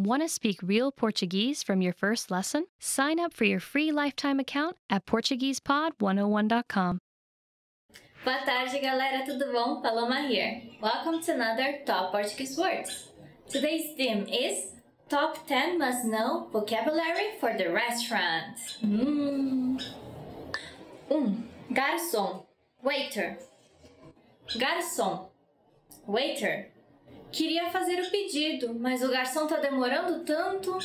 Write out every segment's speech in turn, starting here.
Want to speak real Portuguese from your first lesson? Sign up for your free lifetime account at PortuguesePod101.com. Boa tarde, galera, tudo bom? Paloma here. Welcome to another Top Portuguese Words. Today's theme is Top 10 Must Know Vocabulary for the Restaurant. Mm. Um, garçom, waiter. Garçom, waiter. Queria fazer o pedido, mas o garçom tá demorando tanto.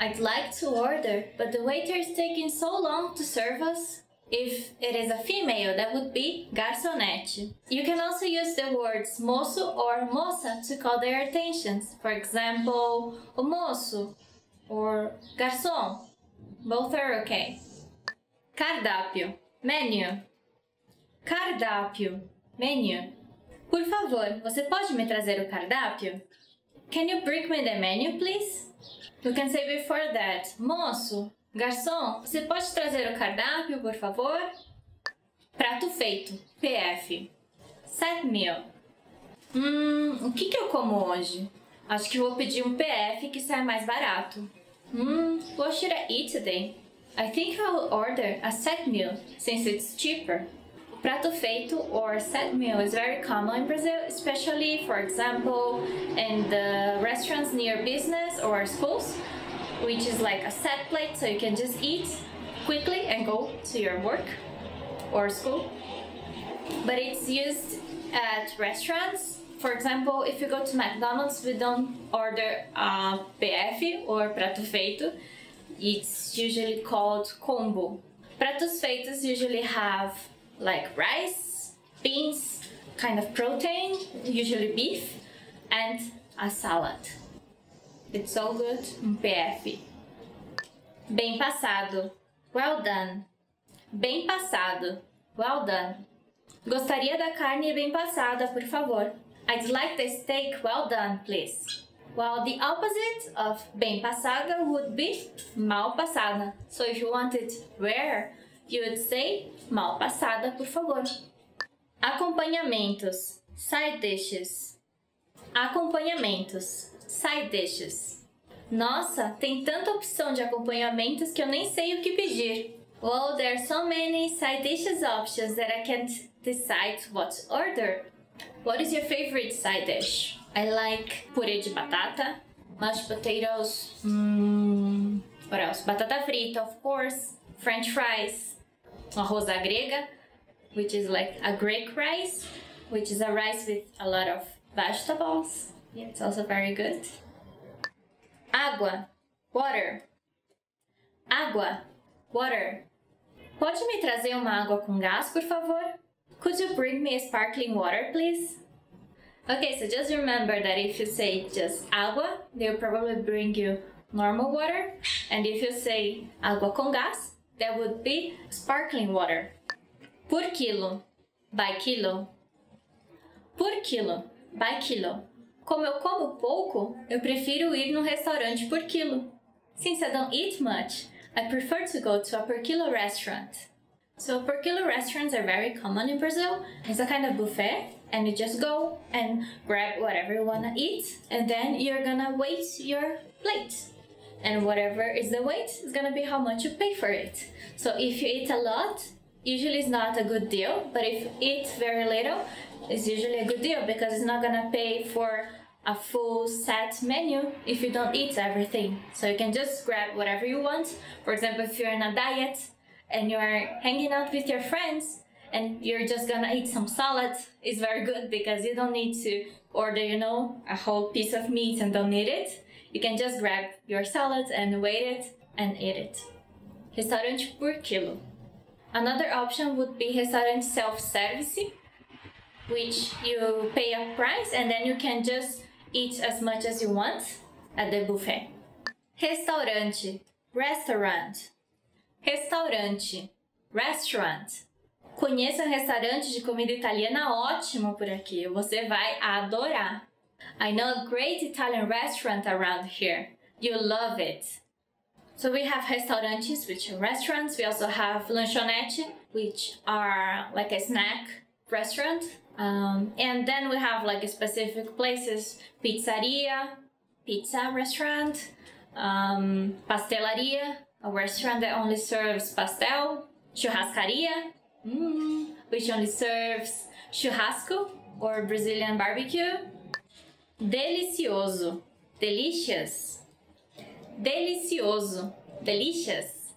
I'd like to order, but the waiter is taking so long to serve us. If it is a female, that would be garçonete. You can also use the words moço or moça to call their attentions. For example, o moço or garçom. Both are okay. Cardápio, menu. Cardápio, menu. Por favor, você pode me trazer o cardápio? Can you bring me the menu, please? You can say before that. Moço, garçom, você pode trazer o cardápio, por favor? Prato feito. PF. Set meal. Hum, o que, que eu como hoje? Acho que vou pedir um PF que sai mais barato. Hum, what should I eat today? I think I'll order a set meal since it's cheaper. Prato feito or set meal is very common in Brazil, especially, for example, in the restaurants near business or schools, which is like a set plate so you can just eat quickly and go to your work or school. But it's used at restaurants. For example, if you go to McDonald's, we don't order a PF or prato feito. It's usually called combo. Pratos feitos usually have like rice, beans, kind of protein, usually beef, and a salad. It's all good. Um PF. Bem passado. Well done. Bem passado. Well done. Gostaria da carne bem passada, por favor. I'd like the steak well done, please. Well, the opposite of bem passada would be mal passada. So if you want it rare, you would say mal passada, por favor. Acompanhamentos. Side dishes. Acompanhamentos. Side dishes. Nossa, tem tanta opção de acompanhamentos que eu nem sei o que pedir. Well, there are so many side dishes options that I can't decide what to order. What is your favorite side dish? I like purê de batata, mashed potatoes, mm, what else? Batata frita, of course, french fries, uma rosa grega, which is like a Greek rice, which is a rice with a lot of vegetables. Yeah, it's also very good. Água, water. Água, water. Pode me trazer uma água com gás, por favor? Could you bring me a sparkling water, please? Okay, so just remember that if you say just água, they'll probably bring you normal water. And if you say água com gás, That would be sparkling water. Por quilo, by kilo. Por quilo, by kilo. Como eu como pouco, eu prefiro ir no restaurante por quilo. Since I don't eat much, I prefer to go to a per kilo restaurant. So per kilo restaurants are very common in Brazil. It's a kind of buffet and you just go and grab whatever you wanna eat and then you're gonna wait your plate and whatever is the weight is going to be how much you pay for it. So if you eat a lot, usually it's not a good deal, but if you eat very little, it's usually a good deal because it's not going to pay for a full set menu if you don't eat everything. So you can just grab whatever you want. For example, if you're on a diet and you're hanging out with your friends and you're just gonna eat some salad, it's very good because you don't need to order, you know, a whole piece of meat and don't need it. You can just grab your salad and weigh it and eat it. Restaurante por quilo. Another option would be restaurant self-service, which you pay a price and then you can just eat as much as you want at the buffet. Restaurante, restaurant. Restaurante, restaurant. Conheça um restaurante de comida italiana ótimo por aqui, você vai adorar. I know a great Italian restaurant around here. You'll love it. So we have restaurantes, which are restaurants. We also have lanchonete, which are like a snack restaurant. Um, and then we have like specific places, pizzeria, pizza restaurant, um, pastelaria, a restaurant that only serves pastel, churrascaria, mm, which only serves churrasco or Brazilian barbecue, Delicioso. Delicious. Delicioso. Delicious.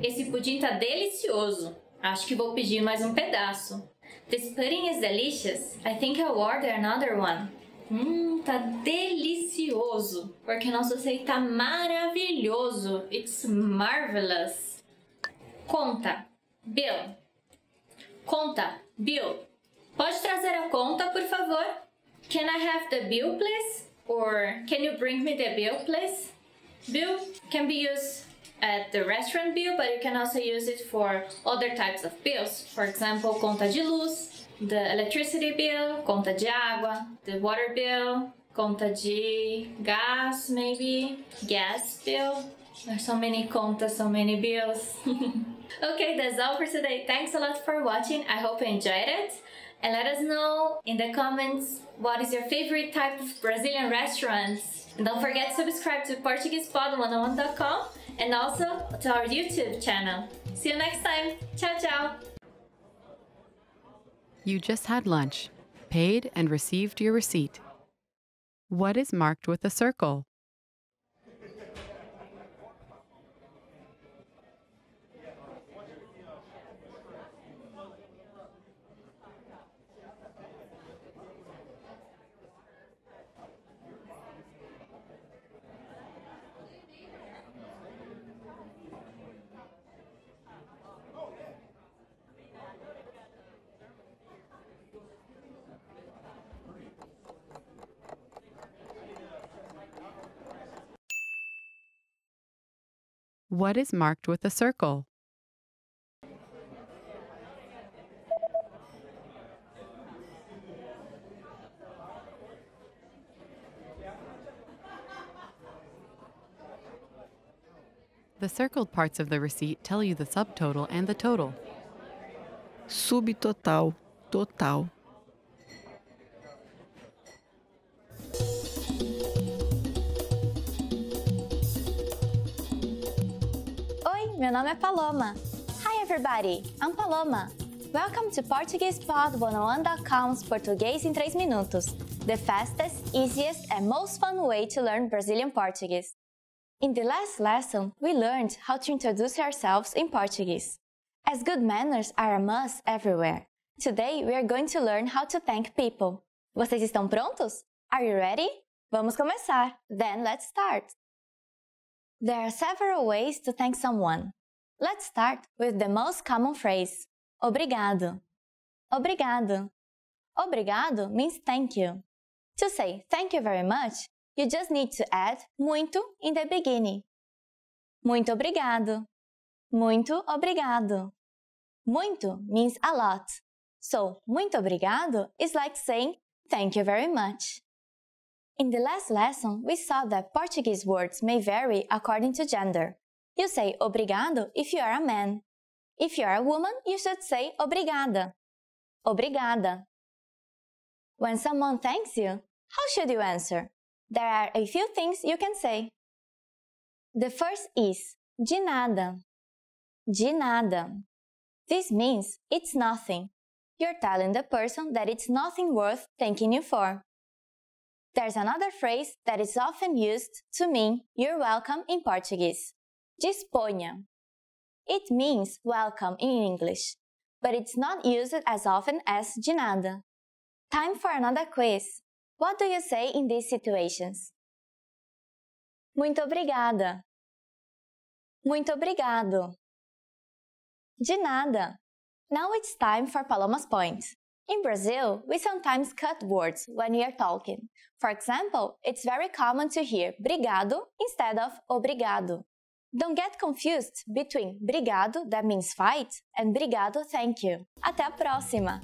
Esse pudim tá delicioso. Acho que vou pedir mais um pedaço. This pudding is delicious. I think I'll order another one. Hum, tá delicioso. Porque nosso açaí tá maravilhoso. It's marvelous. Conta. Bill. Conta. Bill. Pode trazer a conta, por favor? Can I have the bill, please? Or can you bring me the bill, please? Bill can be used at the restaurant bill, but you can also use it for other types of bills. For example, conta de luz, the electricity bill, conta de água, the water bill, conta de gas, maybe, gas bill. There's so many contas, so many bills. okay, that's all for today. Thanks a lot for watching. I hope you enjoyed it and let us know in the comments what is your favorite type of Brazilian restaurants. And don't forget to subscribe to PortuguesePod101.com and also to our YouTube channel. See you next time. Ciao, ciao. You just had lunch, paid and received your receipt. What is marked with a circle? What is marked with a circle? The circled parts of the receipt tell you the subtotal and the total. Subtotal, total, Meu nome é Paloma. Hi everybody, I'm Paloma. Welcome to PortuguesePod101.com's Português em 3 Minutos, the fastest, easiest and most fun way to learn Brazilian Portuguese. In the last lesson, we learned how to introduce ourselves in Portuguese. As good manners are a must everywhere, today we are going to learn how to thank people. Vocês estão prontos? Are you ready? Vamos começar! Then let's start! There are several ways to thank someone. Let's start with the most common phrase, obrigado. Obrigado. Obrigado means thank you. To say thank you very much, you just need to add muito in the beginning. Muito obrigado. Muito obrigado. Muito means a lot. So, muito obrigado is like saying thank you very much. In the last lesson, we saw that Portuguese words may vary according to gender. You say obrigado if you are a man. If you are a woman, you should say obrigada. Obrigada. When someone thanks you, how should you answer? There are a few things you can say. The first is de nada. De nada. This means it's nothing. You're telling the person that it's nothing worth thanking you for. There's another phrase that is often used to mean you're welcome in Portuguese. Disponha. It means welcome in English, but it's not used as often as de nada. Time for another quiz. What do you say in these situations? Muito obrigada. Muito obrigado. De nada. Now it's time for Paloma's point. In Brazil, we sometimes cut words when we are talking. For example, it's very common to hear brigado instead of obrigado. Don't get confused between brigado, that means fight, and brigado, thank you. Até a próxima!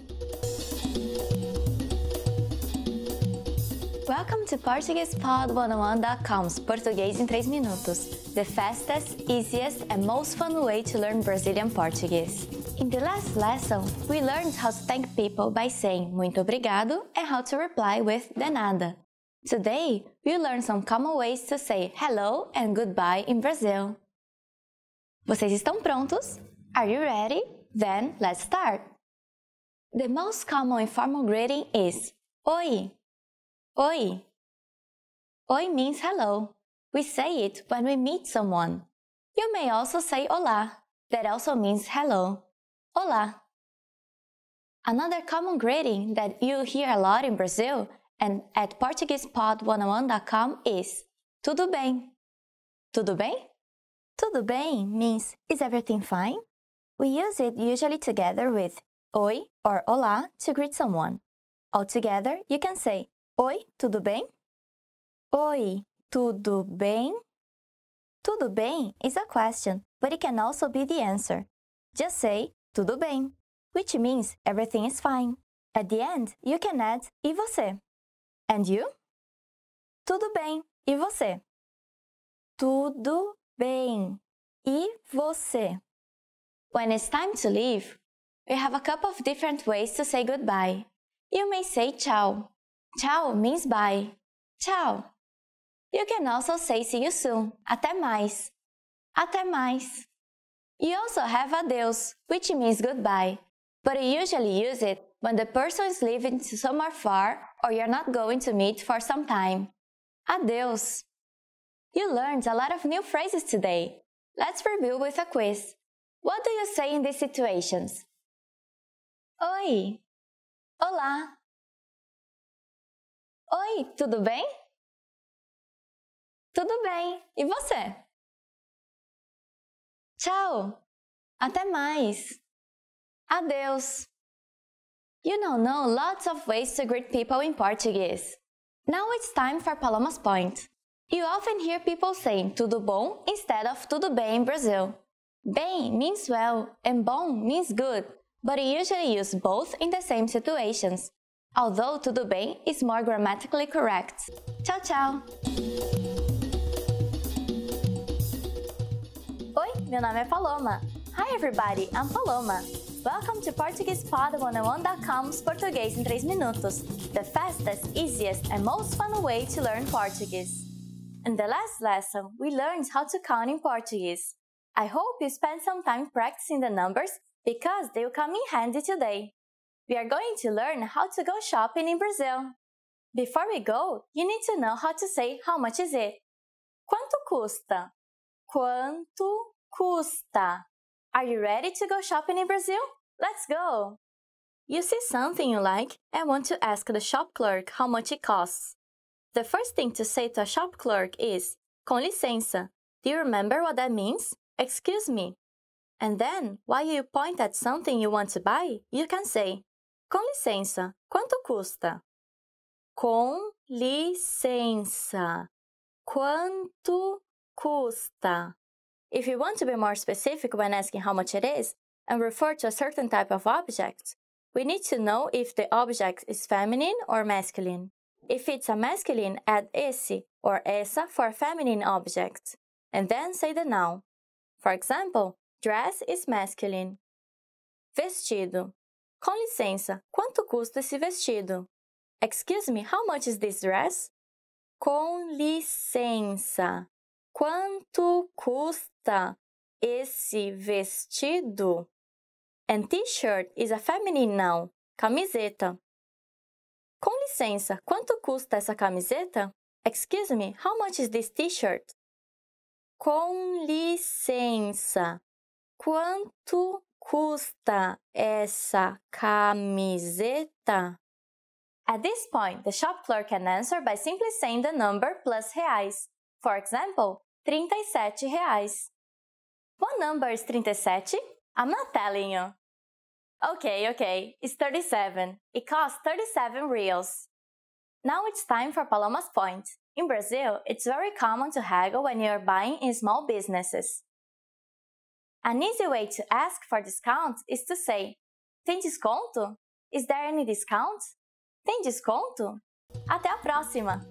Welcome to PortuguesePod101.com's Português em 3 Minutos, the fastest, easiest, and most fun way to learn Brazilian Portuguese. In the last lesson, we learned how to thank people by saying muito obrigado and how to reply with de nada. Today, we'll learn some common ways to say hello and goodbye in Brazil. Vocês estão prontos? Are you ready? Then let's start! The most common informal greeting is Oi! Oi! Oi means hello. We say it when we meet someone. You may also say Olá, that also means hello. Olá! Another common greeting that you hear a lot in Brazil and at PortuguesePod101.com is Tudo bem? Tudo bem? Tudo bem means is everything fine? We use it usually together with Oi or Olá to greet someone. Altogether, you can say Oi, tudo bem? Oi, tudo bem? Tudo bem is a question, but it can also be the answer. Just say tudo bem, which means everything is fine. At the end, you can add e você. And you? Tudo bem, e você? Tudo bem, e você? When it's time to leave, we have a couple of different ways to say goodbye. You may say tchau. Tchau means bye. Tchau. You can also say see you soon. Até mais. Até mais. You also have adeus, which means goodbye, but you usually use it when the person is leaving somewhere far or you're not going to meet for some time. Adeus! You learned a lot of new phrases today. Let's review with a quiz. What do you say in these situations? Oi! Olá! Oi, tudo bem? Tudo bem, e você? Tchau! Até mais! Adeus! You now know lots of ways to greet people in Portuguese. Now it's time for Paloma's Point. You often hear people saying tudo bom instead of tudo bem in Brazil. Bem means well and bom means good, but you usually use both in the same situations, although tudo bem is more grammatically correct. Tchau, tchau! Meu nome é Paloma. Hi everybody, I'm Paloma. Welcome to PortuguesePod101.com's Português em 3 Minutos, the fastest, easiest, and most fun way to learn Portuguese. In the last lesson, we learned how to count in Portuguese. I hope you spent some time practicing the numbers because they will come in handy today. We are going to learn how to go shopping in Brazil. Before we go, you need to know how to say how much is it. Quanto custa? Quanto custa. Are you ready to go shopping in Brazil? Let's go! You see something you like and want to ask the shop clerk how much it costs. The first thing to say to a shop clerk is, Com licença. Do you remember what that means? Excuse me. And then, while you point at something you want to buy, you can say, Com licença, quanto custa? Com licença, quanto custa? If you want to be more specific when asking how much it is and refer to a certain type of object, we need to know if the object is feminine or masculine. If it's a masculine, add esse or essa for a feminine object, and then say the noun. For example, dress is masculine. Vestido. Com licença, quanto custa esse vestido? Excuse me, how much is this dress? Com licença. Quanto custa? esse vestido? And t-shirt is a feminine noun, camiseta. Com licença, quanto custa essa camiseta? Excuse me, how much is this t-shirt? Com licença, quanto custa essa camiseta? At this point, the shop clerk can answer by simply saying the number plus reais. For example, 37 reais. What number is 37? I'm not telling you. Okay, okay, it's 37. It costs 37 reals. Now it's time for Paloma's point. In Brazil, it's very common to haggle when you're buying in small businesses. An easy way to ask for discount is to say, Tem desconto? Is there any discount? Tem desconto? Até a próxima!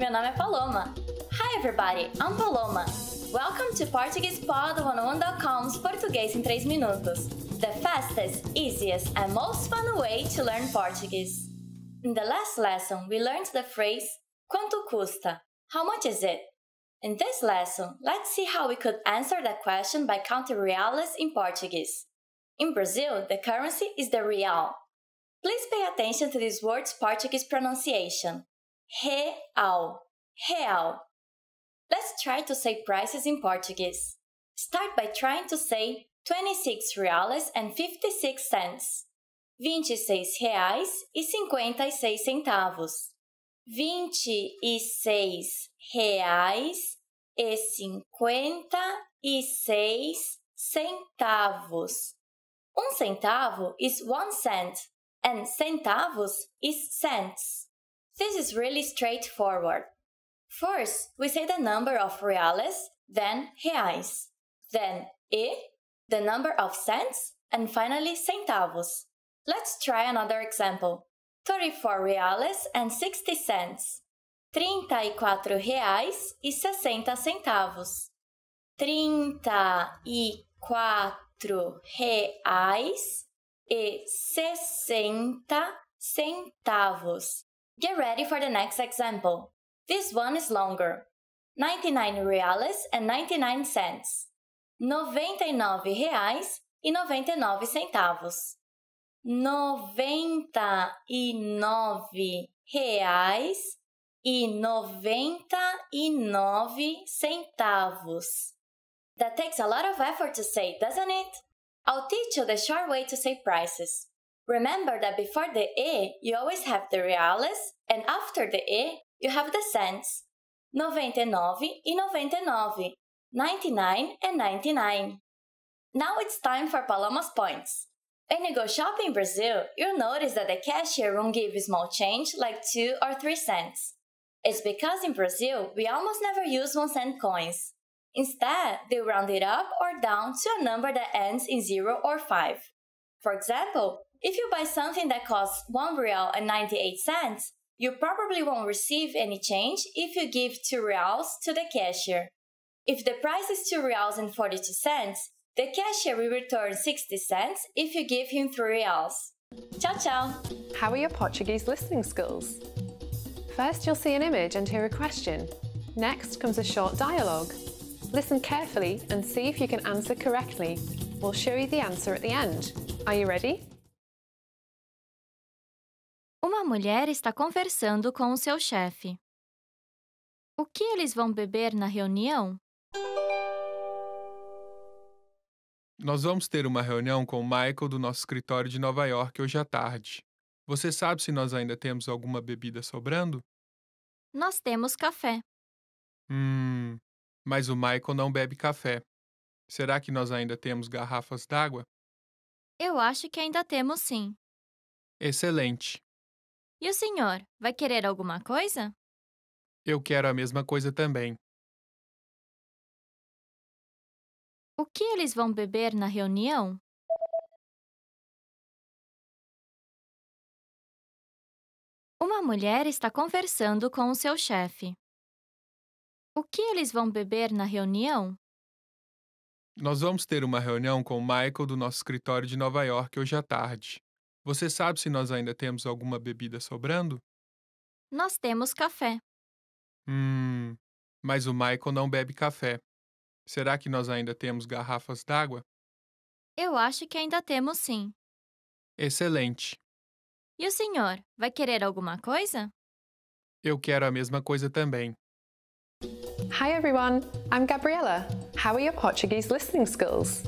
Meu nome é Paloma. Hi everybody, I'm Paloma. Welcome to PortuguesePod101.com's Português em 3 Minutos, the fastest, easiest, and most fun way to learn Portuguese. In the last lesson, we learned the phrase quanto custa? How much is it? In this lesson, let's see how we could answer that question by counting reales in Portuguese. In Brazil, the currency is the real. Please pay attention to this word's Portuguese pronunciation. real, real. Let's try to say prices in Portuguese. Start by trying to say 26 reais and 56 cents. 26 reais e 56 centavos. 26 reais e 56 centavos. Um centavo is one cent and centavos is cents. This is really straightforward. First, we say the number of reales, then reais, then e, the number of cents, and finally centavos. Let's try another example. 34 reales and 60 cents. 34 reais e 60 centavos. 34 reais e 60 centavos. Get ready for the next example. This one is longer. 99 reais and 99 cents. 99 reais e 99 centavos. 99 reais e 99 centavos. That takes a lot of effort to say, doesn't it? I'll teach you the short way to say prices. Remember that before the E, you always have the reales, and after the E, you have the cents. 99 e 99, 99 and 99. Now it's time for Paloma's points. When you go shopping in Brazil, you'll notice that the cashier won't give you small change like 2 or 3 cents. It's because in Brazil, we almost never use 1 cent coins. Instead, they round it up or down to a number that ends in 0 or 5. For example, if you buy something that costs 1 real and 98 cents, you probably won't receive any change if you give 2 reals to the cashier. If the price is 2 reals and 42 cents, the cashier will return 60 cents if you give him 3 reals. Ciao ciao! How are your Portuguese listening skills? First you'll see an image and hear a question. Next comes a short dialogue. Listen carefully and see if you can answer correctly. We'll show you the answer at the end. Are you ready? Uma mulher está conversando com o seu chefe. O que eles vão beber na reunião? Nós vamos ter uma reunião com o Michael do nosso escritório de Nova York hoje à tarde. Você sabe se nós ainda temos alguma bebida sobrando? Nós temos café. Hum, mas o Michael não bebe café. Será que nós ainda temos garrafas d'água? Eu acho que ainda temos sim. Excelente. E o senhor, vai querer alguma coisa? Eu quero a mesma coisa também. O que eles vão beber na reunião? Uma mulher está conversando com o seu chefe. O que eles vão beber na reunião? Nós vamos ter uma reunião com o Michael do nosso escritório de Nova York hoje à tarde. Você sabe se nós ainda temos alguma bebida sobrando? Nós temos café. Hum, mas o Michael não bebe café. Será que nós ainda temos garrafas d'água? Eu acho que ainda temos sim. Excelente. E o senhor, vai querer alguma coisa? Eu quero a mesma coisa também. Hi everyone, I'm Gabriela. How are your Portuguese listening skills?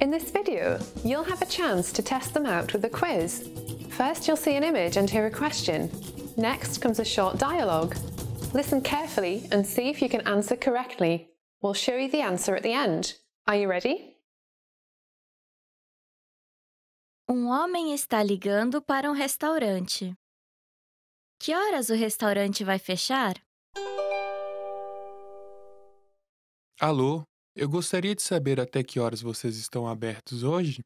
In this video, you'll have a chance to test them out with a quiz. First, you'll see an image and hear a question. Next comes a short dialogue. Listen carefully and see if you can answer correctly. We'll show you the answer at the end. Are you ready? Um homem está ligando para um restaurante. Que horas o restaurante vai fechar? Alô, Eu gostaria de saber até que horas vocês estão abertos hoje.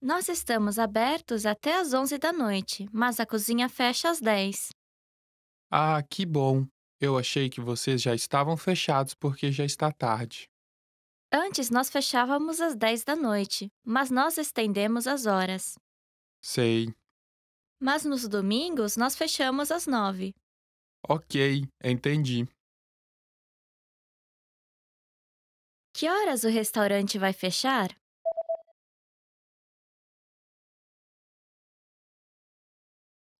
Nós estamos abertos até às 11 da noite, mas a cozinha fecha às 10. Ah, que bom! Eu achei que vocês já estavam fechados porque já está tarde. Antes nós fechávamos às 10 da noite, mas nós estendemos as horas. Sei. Mas nos domingos nós fechamos às 9. Ok, entendi. Que horas o restaurante vai fechar?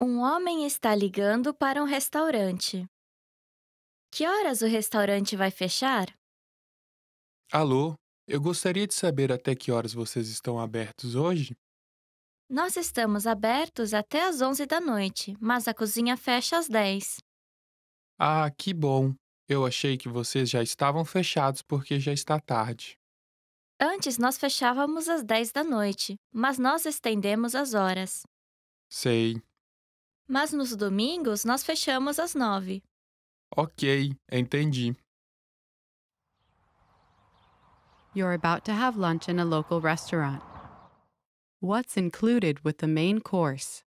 Um homem está ligando para um restaurante. Que horas o restaurante vai fechar? Alô, eu gostaria de saber até que horas vocês estão abertos hoje? Nós estamos abertos até às 11 da noite, mas a cozinha fecha às 10. Ah, que bom! Eu achei que vocês já estavam fechados porque já está tarde. Antes nós fechávamos às 10 da noite, mas nós estendemos as horas. Sei. Mas nos domingos nós fechamos às 9. Ok, entendi. You're about to have lunch in a local restaurant. What's included with the main course?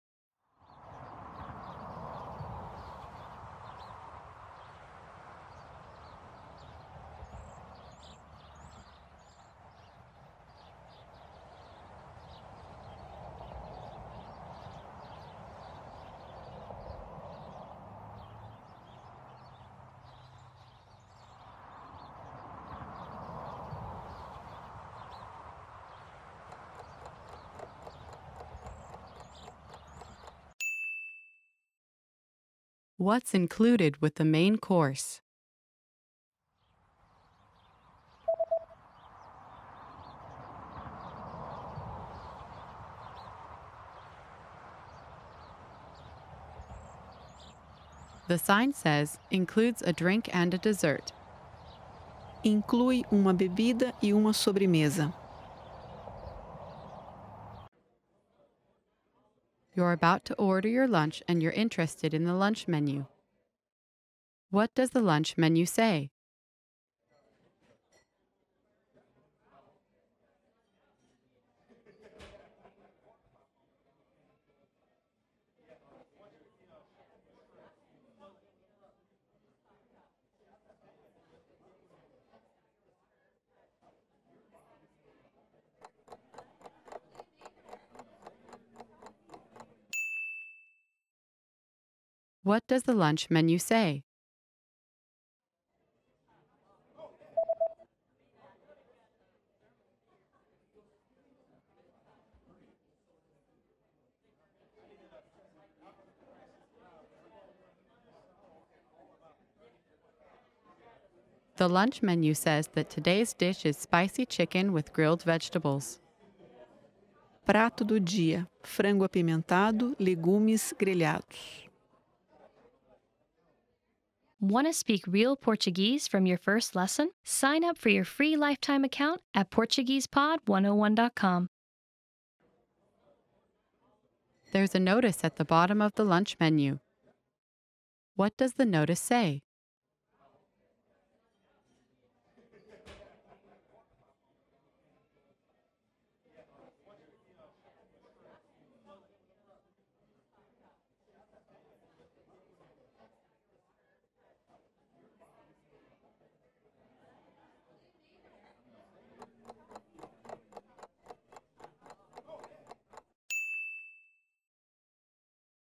What's included with the main course? The sign says includes a drink and a dessert. Inclui uma bebida e uma sobremesa. You're about to order your lunch and you're interested in the lunch menu. What does the lunch menu say? What does the lunch menu say? The lunch menu says that today's dish is spicy chicken with grilled vegetables. Prato do dia: frango apimentado, legumes grelhados. Want to speak real Portuguese from your first lesson? Sign up for your free lifetime account at PortuguesePod101.com. There's a notice at the bottom of the lunch menu. What does the notice say?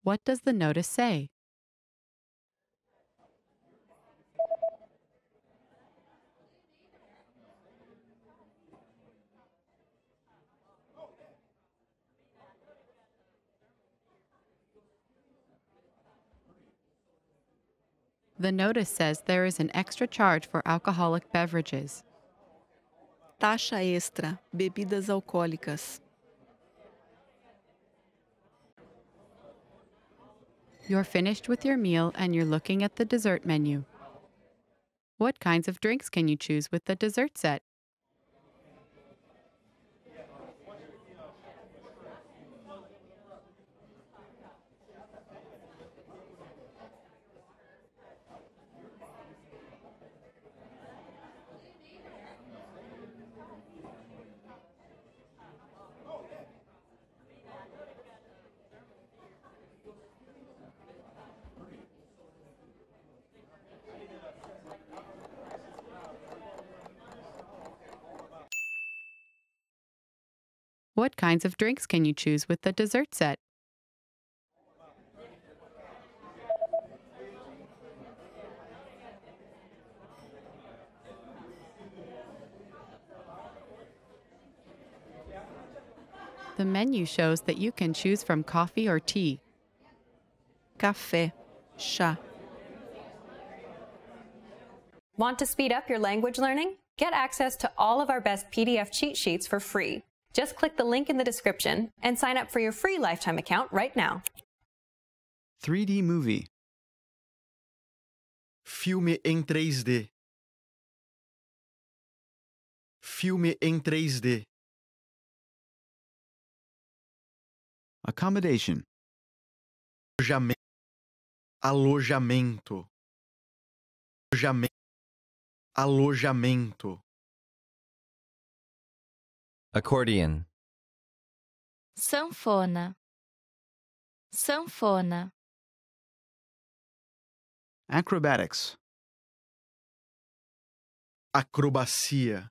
What does the notice say? The notice says there is an extra charge for alcoholic beverages. Taxa extra, bebidas alcoólicas. You're finished with your meal and you're looking at the dessert menu. What kinds of drinks can you choose with the dessert set? What kinds of drinks can you choose with the dessert set? The menu shows that you can choose from coffee or tea. Café, chá. Want to speed up your language learning? Get access to all of our best PDF cheat sheets for free just click the link in the description and sign up for your free lifetime account right now. 3D Movie Filme em 3D Filme em 3D Accommodation Alojamento Alojamento Alojamento accordion, sanfona, sanfona, acrobatics, acrobacia,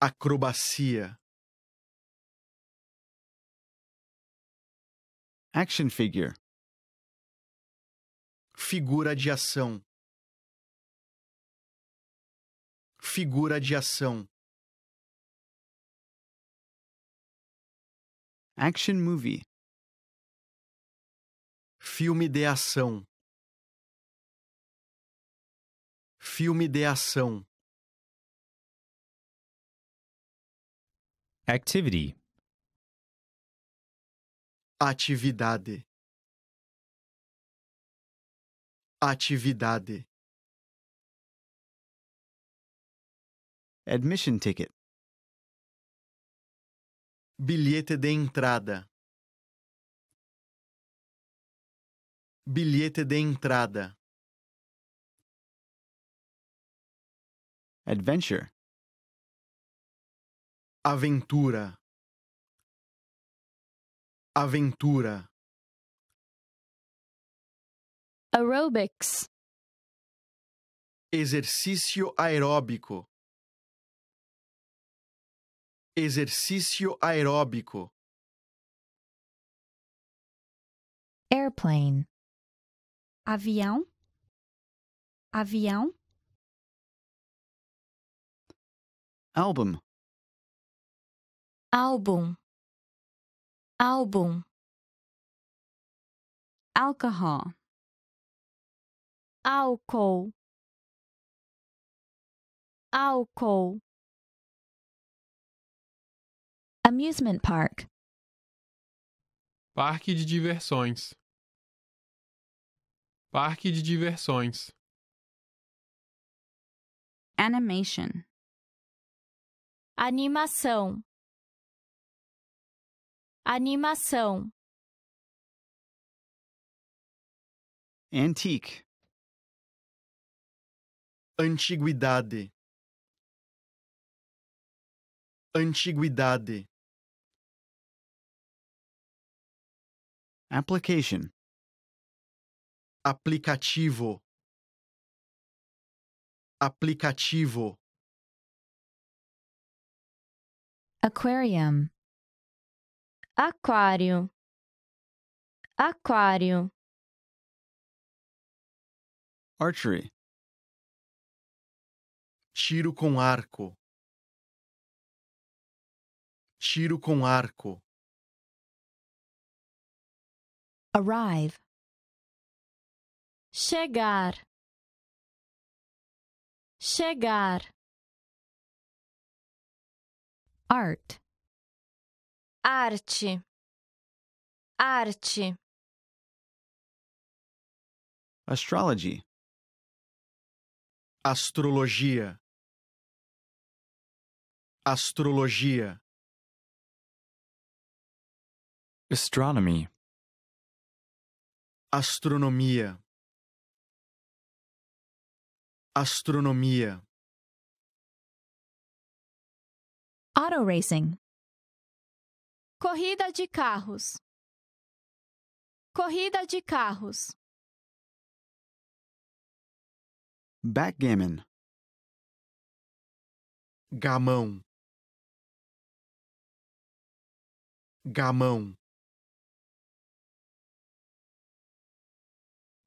acrobacia, action figure, figura de ação figura de ação. Action movie. Filme de ação. Filme de ação. Activity. Atividade. Atividade. Admission ticket. Bilhete de entrada. Bilhete de entrada. Adventure. Aventura. Aventura. Aerobics. Exercício aeróbico. Exercício aeróbico. Airplane. Avião. Avião. Album. Álbum. Álbum. Alcohol. Álcool. Álcool. Amusement park. Parque de diversões. Parque de diversões. Animation. Animação. Animação. Antique. Antiguidade. Antiguidade. Application. Aplicativo. Aplicativo. Aquarium. Aquário. Aquário. Archery. Tiro com arco. Tiro com arco. Arrive. Chegar. Chegar. Art. Arte. Arte. Astrology. Astrologia. Astrologia. Astronomy. astronomia astronomia auto racing corrida de carros corrida de carros backgammon gamão gamão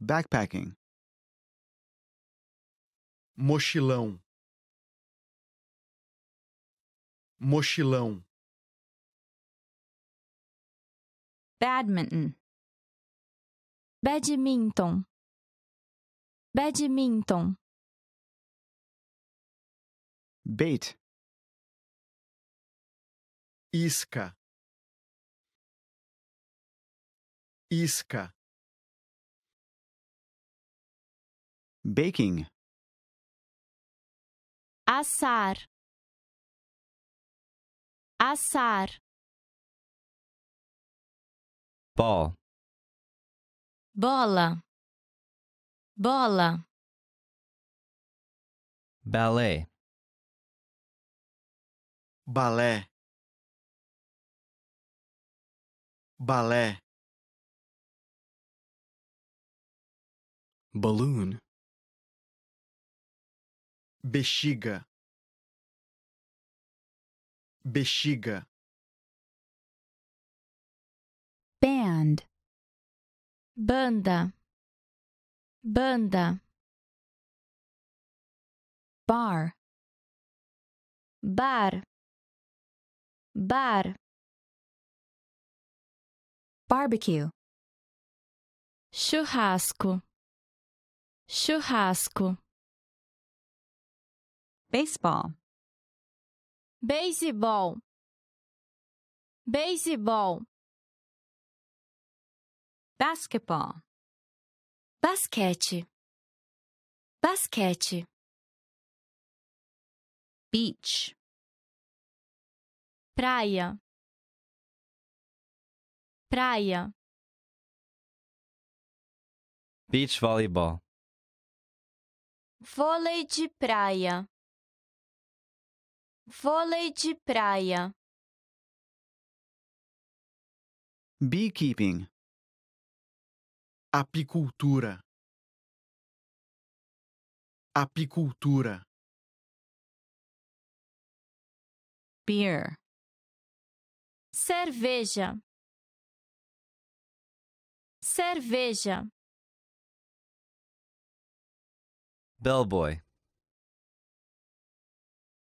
backpacking mochilão mochilão badminton badminton badminton bait isca isca baking assar assar ball bola bola ballet ballet ballet balloon bexiga, bexiga, band, banda, banda, bar, bar, bar, barbecue, churrasco, churrasco. Baseball. Beisebol. Beisebol. Basketball. Basquete. Basquete. Beach. Praia. Praia. Beach volleyball. Vôlei de praia. Vôlei de praia. Beekeeping. Apicultura. Apicultura. Beer. Cerveja. Cerveja. Bellboy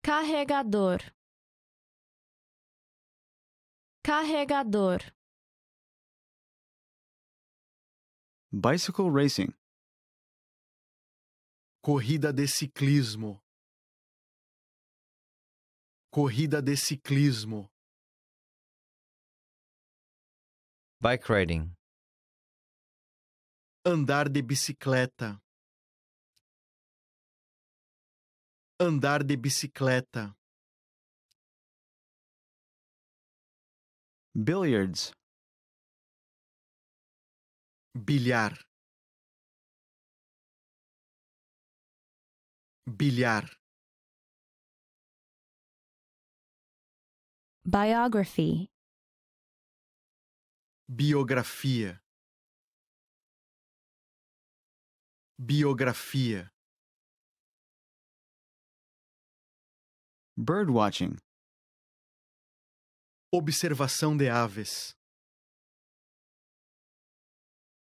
carregador carregador bicycle racing corrida de ciclismo corrida de ciclismo bike riding andar de bicicleta Andar de bicicleta. Billiards. Bilhar. Bilhar. Biography. Biografia. Biografia. Birdwatching. Observação de aves.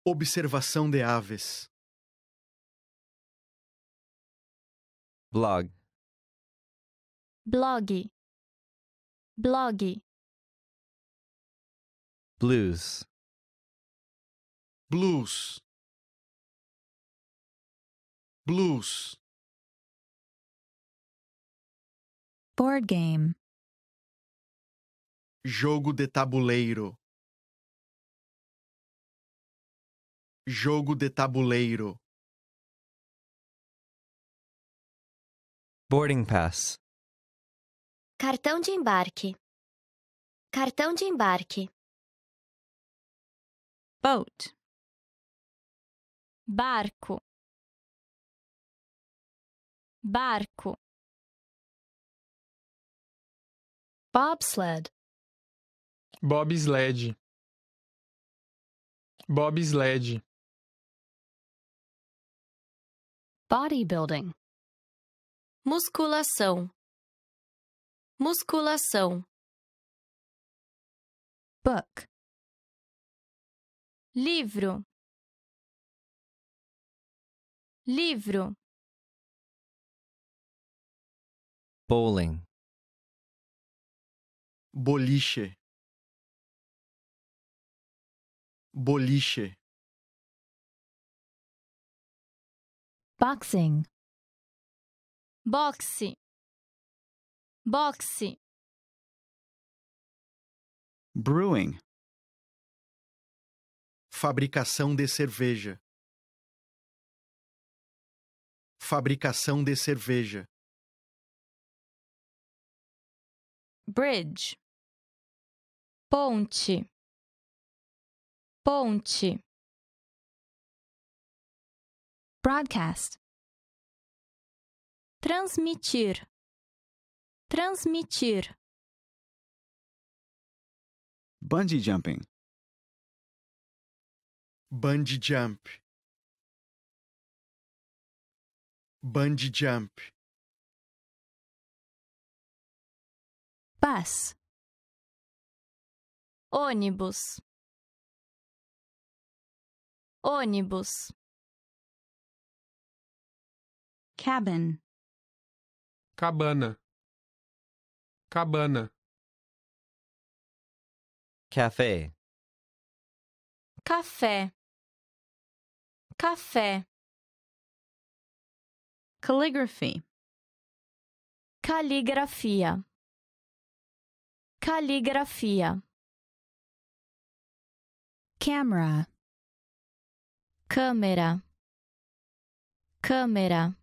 Observação de aves. Blog. Blog. Blog. Blues. Blues. Blues. Board game. Jogo de tabuleiro. Jogo de tabuleiro. Boarding pass. Cartão de embarque. Cartão de embarque. Boat. Barco. Barco. bobsled bobsled bobsled bodybuilding musculação musculação book livro livro bowling boliche boliche boxing boxe boxe brewing fabricação de cerveja fabricação de cerveja bridge ponte ponte broadcast transmitir transmitir bungee jumping bungee jump bungee jump Paz. Ônibus. Ônibus. Cabin. Cabana. Cabana. Café. Café. Café. Calligraphy. Caligrafia. Caligrafia. Camera. Câmera. Câmera.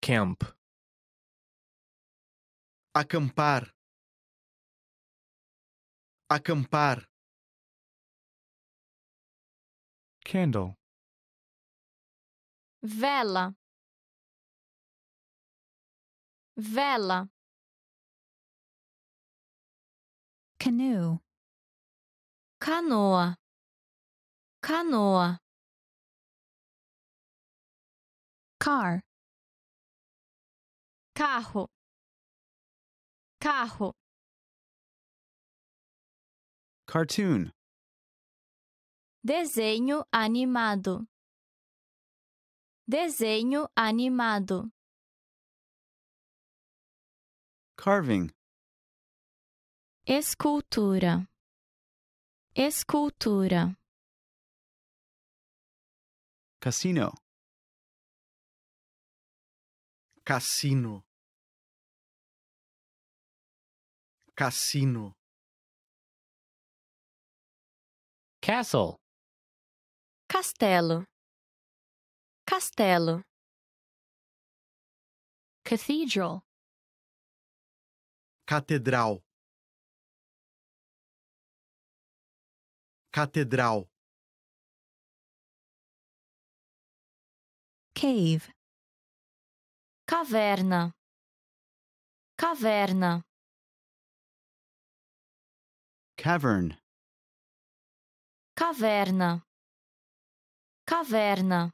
Camp. Acampar. Acampar. Candle. Vela. Vela. Canoe. Canoa. Canoa. Car. Carro. Carro. Cartoon. Desenho animado. Desenho animado. Carving. escultura, escultura, casino, cassino, cassino, castle, castelo, castelo, cathedral, catedral. Catedral. Cave. Caverna. Caverna. Cavern. Caverna. Caverna.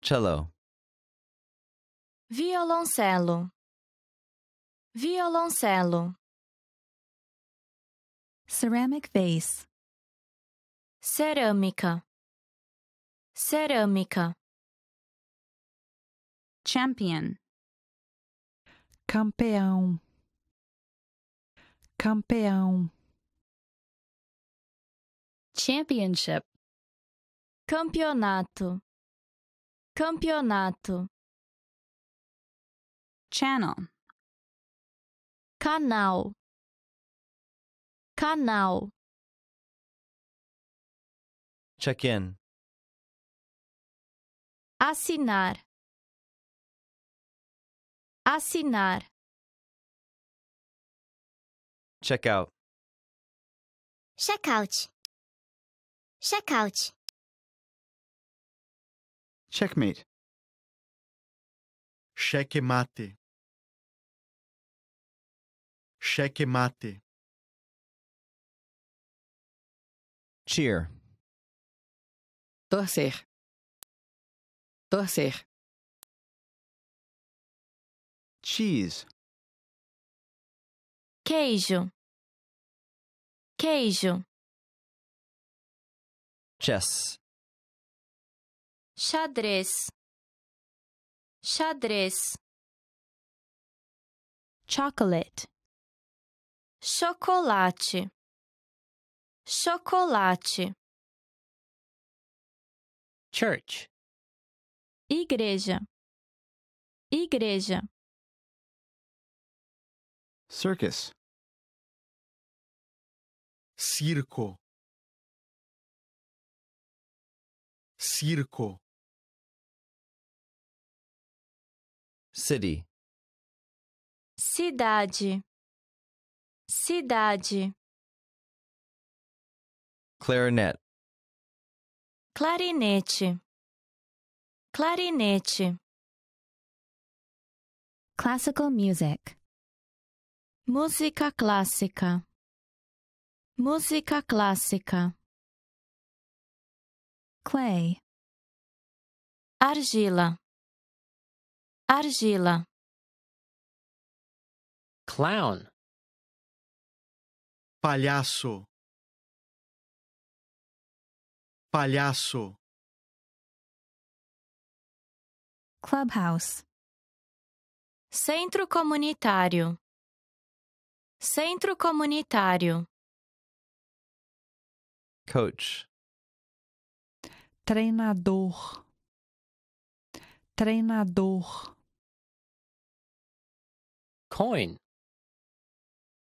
Cello. Violoncelo. Violoncelo. Ceramic vase. Cerâmica. Cerâmica. Champion. Campeão. Campeão. Championship. Campeonato. Campeonato. Channel. Canal. canal check-in assinar assinar check-out check-out check-out checkmate cheque mate Cheer. Torcer. Torcer. Cheese. Queijo. Queijo. Chess. Xadrez. Xadrez. Chocolate. Chocolate chocolate, church, igreja, igreja, circus, circo, circo, city, cidade, cidade clarinet, clarinete, clarinete, classical music, música clássica, música clássica, clay, argila, argila, clown, palhaço palhaço clubhouse centro comunitário centro comunitário coach treinador treinador coin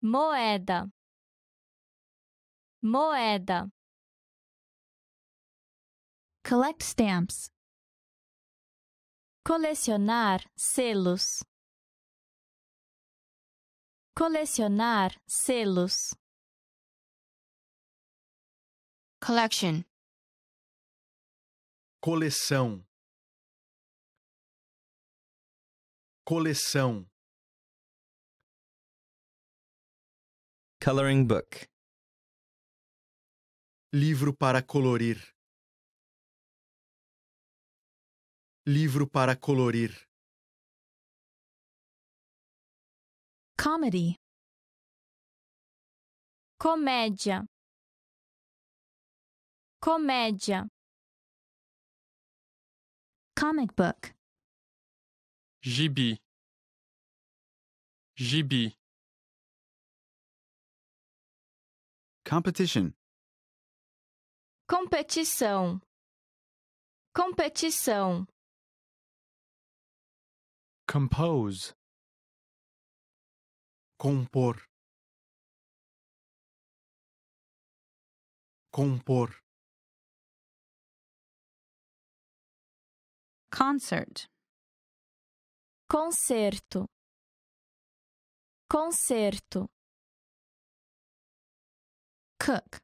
moeda moeda Collect stamps. Colecionar selos. Colecionar selos. Collection. Coleção. Coleção. Coloring book. Livro para colorir. Livro para colorir. Comedy. Comédia. Comédia. Comic book. Gibi. Gibi. Competition. Competição. Competição. compose compor compor concert concerto concerto cook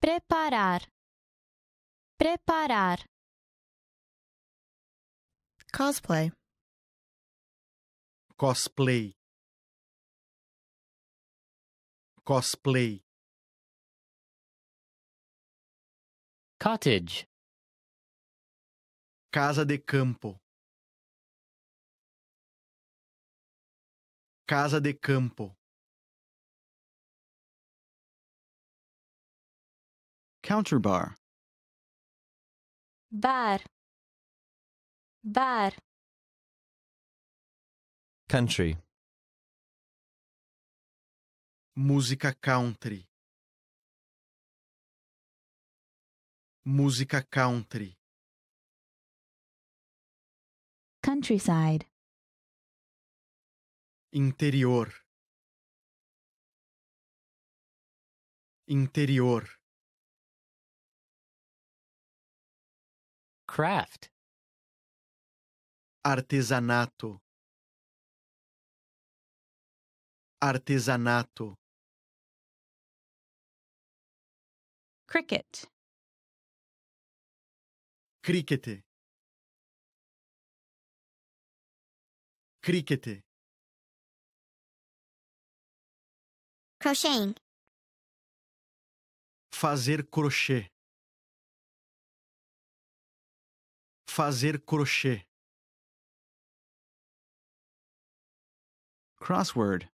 preparar preparar cosplay cosplay cosplay cottage casa de campo casa de campo counter bar bar bar Country. Música country. Música country. Countryside. Interior. Interior. Craft. Artesanato. artesanato cricket cricket cricket crocheting fazer crochê fazer crochê crossword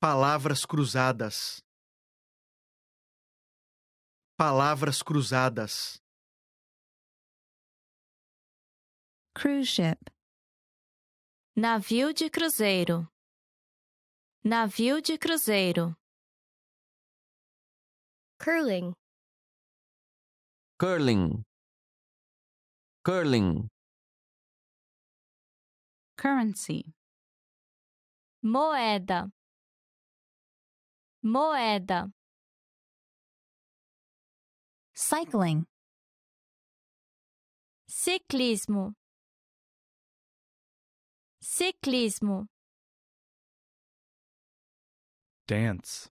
Palavras cruzadas. Palavras cruzadas. Cruise ship. Navio de cruzeiro. Navio de cruzeiro. Curling. Curling. Curling. Currency. Moeda moeda cycling ciclismo ciclismo dance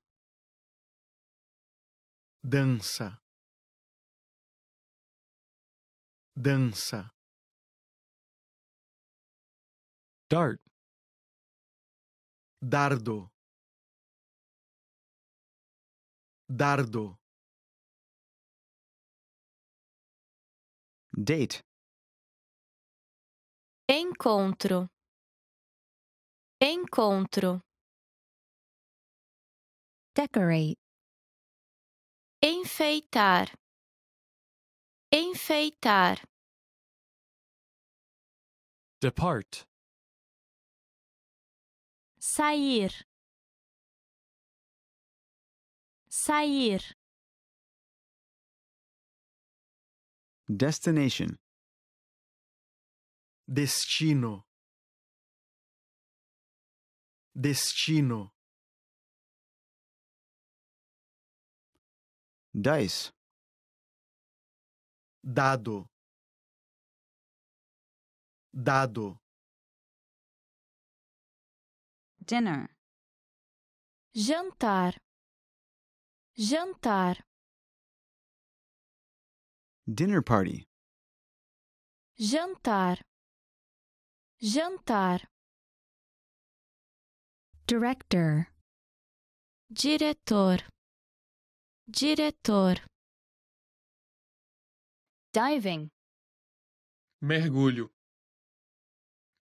dança dança dart dardo dardo date encontro encontro decorate enfeitar enfeitar depart sair sair destination destino destino 10 dado dado dinner jantar jantar dinner party jantar jantar director diretor diretor diving mergulho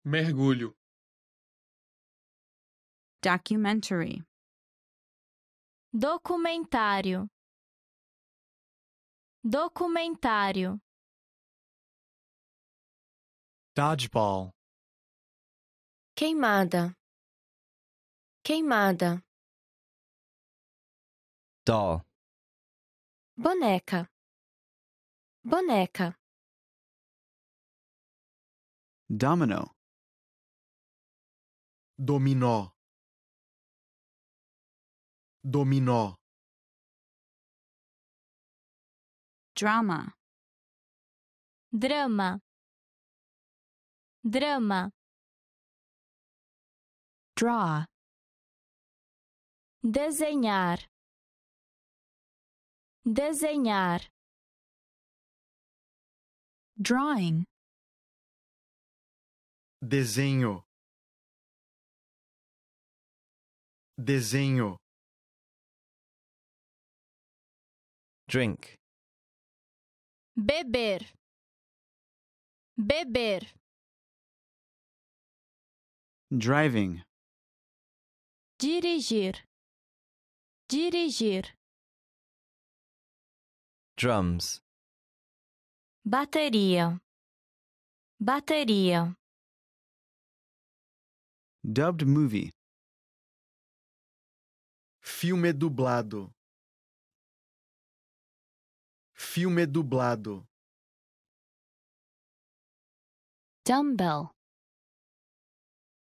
mergulho documentary documentário, documentário, dodgeball, queimada, queimada, doll, boneca, boneca, domino, dominó dominó drama drama drama draw desenhar desenhar drawing desenho desenho Drink. Beber. Beber. Driving. Dirigir. Dirigir. Drums. Bateria. Bateria. Dubbed movie. Filme dublado. Filme dublado. Dumbbell.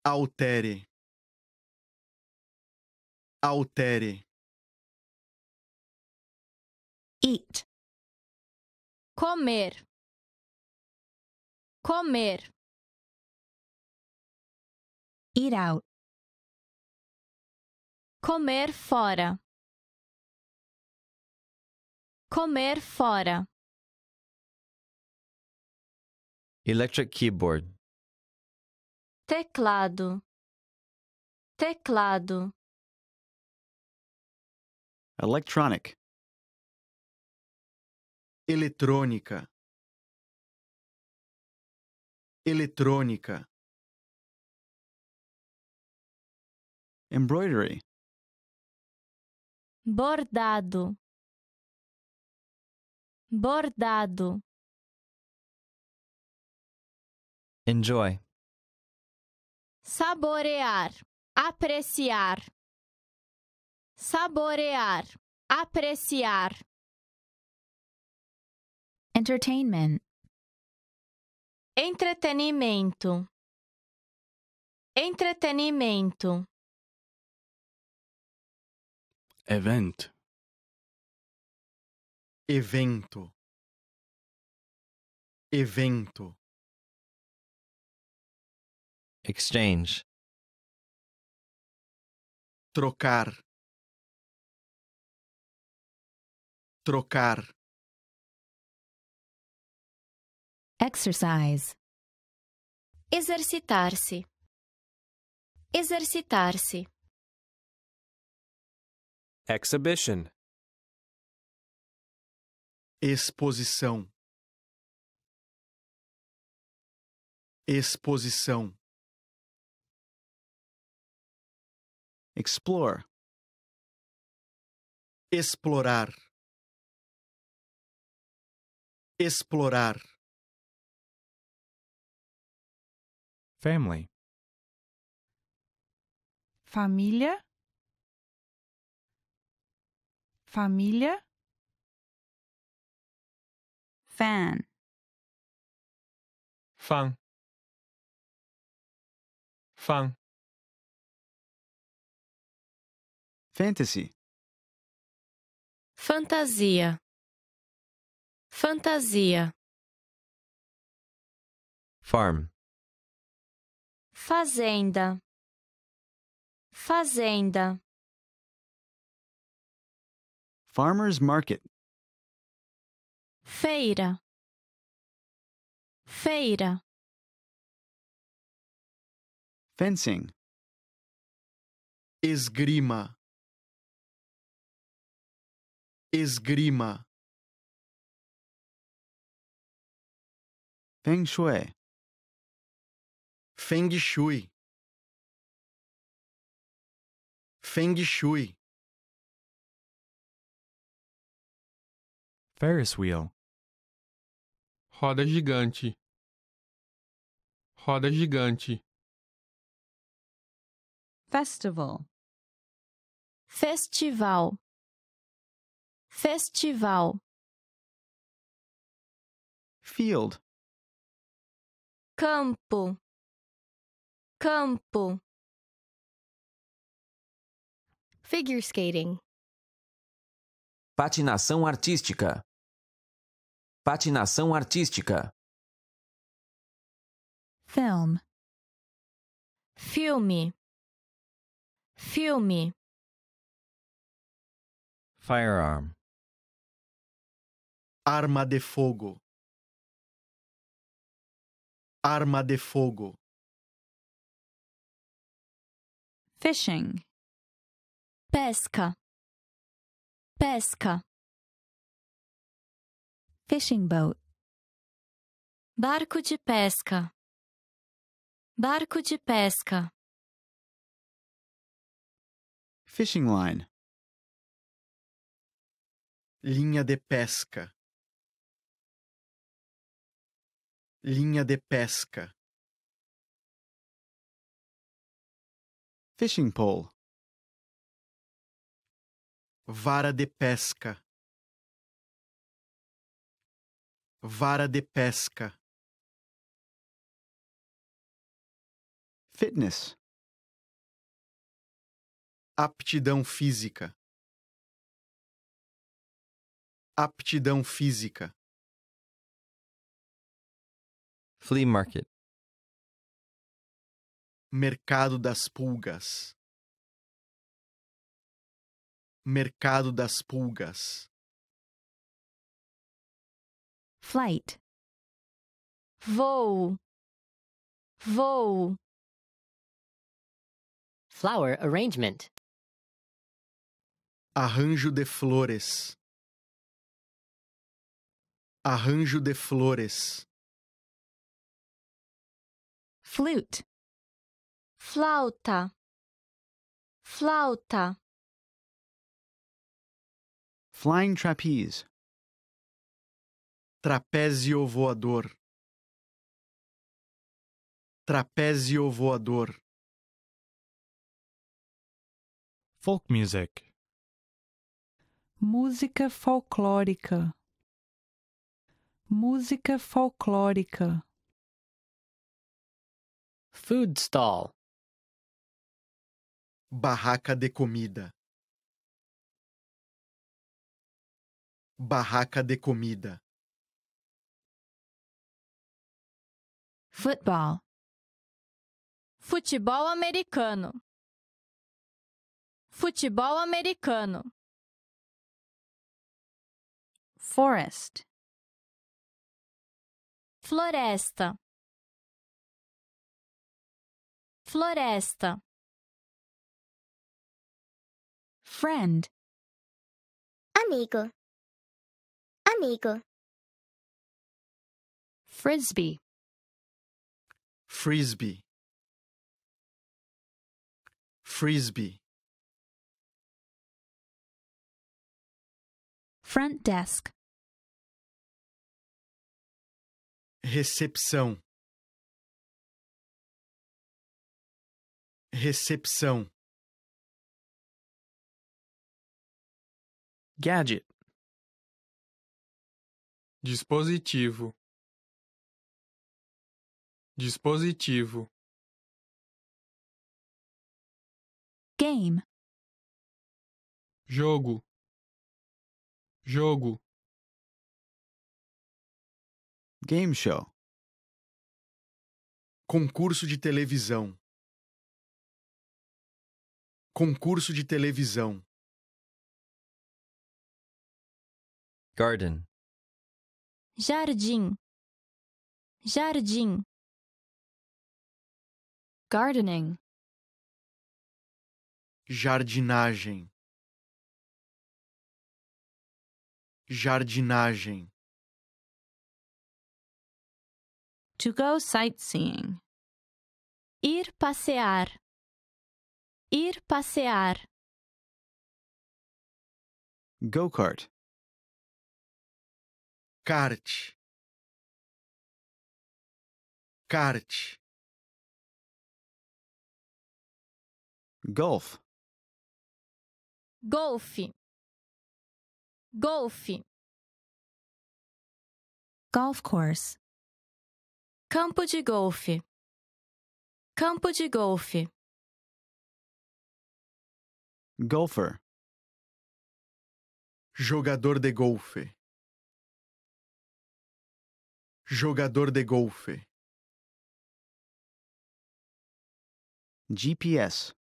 Altere. Altere. Eat. Comer. Comer. Eat out. Comer fora. Comer fora. Electric keyboard. Teclado. Teclado. Electronic. Eletrônica. Eletrônica. Embroidery. Bordado bordado, enjoy, saborear, apreciar, saborear, apreciar, entertainment, entretenimento, entretenimento, event, evento evento exchange trocar trocar exercise exercitar-se exercitar-se exhibition exposição, exposição, explore, explorar, explorar, family, família, família fan. Fan. Fan. Fantasy. Fantasia. Fantasia. Farm. Fazenda. Fazenda. Farmers Market feira, feira. Fencing. Esgrima, esgrima. Feng Shui. Feng Shui. Feng Shui. Ferris wheel. roda gigante, roda gigante. Festival, festival, festival. Field, campo, campo. Figure skating, patinação artística patinação artística, film, filme, filme, firearm, arma de fogo, arma de fogo, fishing, pesca, pesca. Fishing boat. Barco de pesca. Barco de pesca. Fishing line. Linha de pesca. Linha de pesca. Fishing pole. Vara de pesca. Vara de pesca. Fitness. Aptidão física. Aptidão física. Flea market. Mercado das pulgas. Mercado das pulgas. flight voo voo flower arrangement arranjo de flores arranjo de flores flute flauta flauta flying trapeze Trapézio voador. Trapézio voador. Folk music. Música folclórica. Música folclórica. Food stall. Barraca de comida. Barraca de comida. Football. Futebol americano. Futebol americano. Forest. Floresta. Floresta. Friend. Amigo. Amigo. Frisbee frisbee, frisbee. Front desk, recepção, recepção. Gadget, dispositivo dispositivo game jogo jogo game show concurso de televisão concurso de televisão garden jardim jardim Gardening. Jardinagem. Jardinagem. To go sightseeing. Ir passear. Ir passear. Go kart. Kart. Kart. Golf. Golfe. Golfe. Golf course. Campo de golfe. Campo de golfe. Golfer. Jogador de golfe. Jogador de golfe. GPS.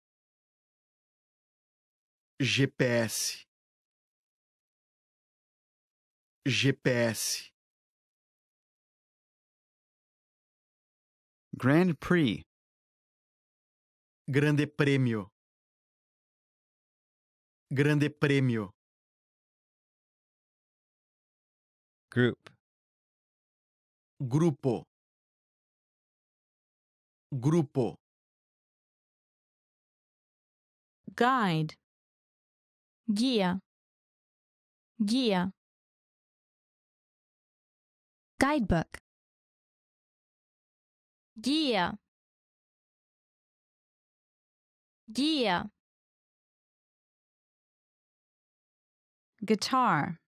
GPS GPS Grand Prix Grande Prêmio Grande Prêmio Group Grupo Grupo Guide guia, guia, guidebook, guia, guia, guitar,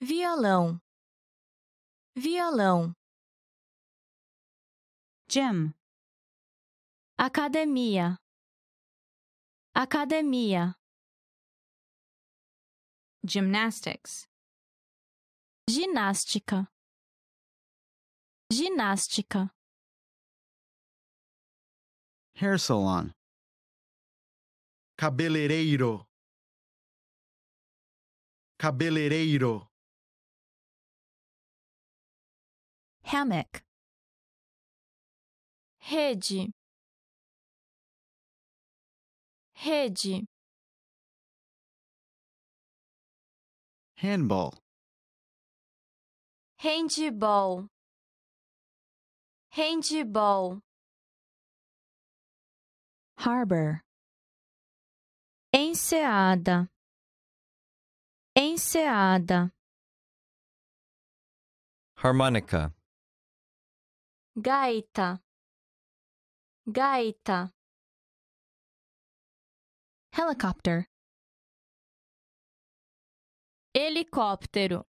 violão, violão, gym, academia, academia. Gymnastics. Ginástica. Ginástica. Hair salon. Cabeleireiro. Cabeleireiro. Hammock. Rede. Rede. handball handball handball harbor enseada enseada harmonica gaita gaita helicopter helicóptero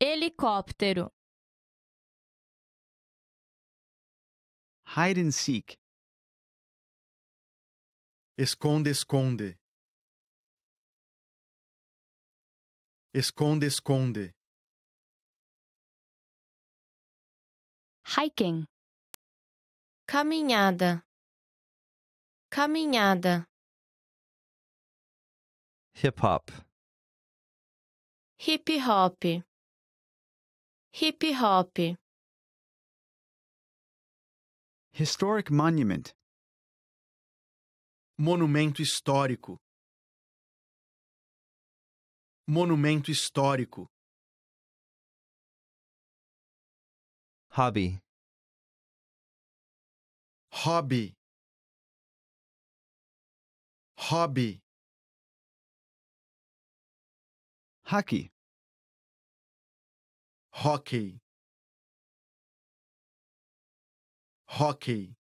helicóptero hide and seek esconde esconde esconde esconde hiking caminhada caminhada hip hop, hip hop, hip hop, historic monument, monumento histórico, monumento histórico, hobby, hobby, hobby. Haki. Hockey. Hockey.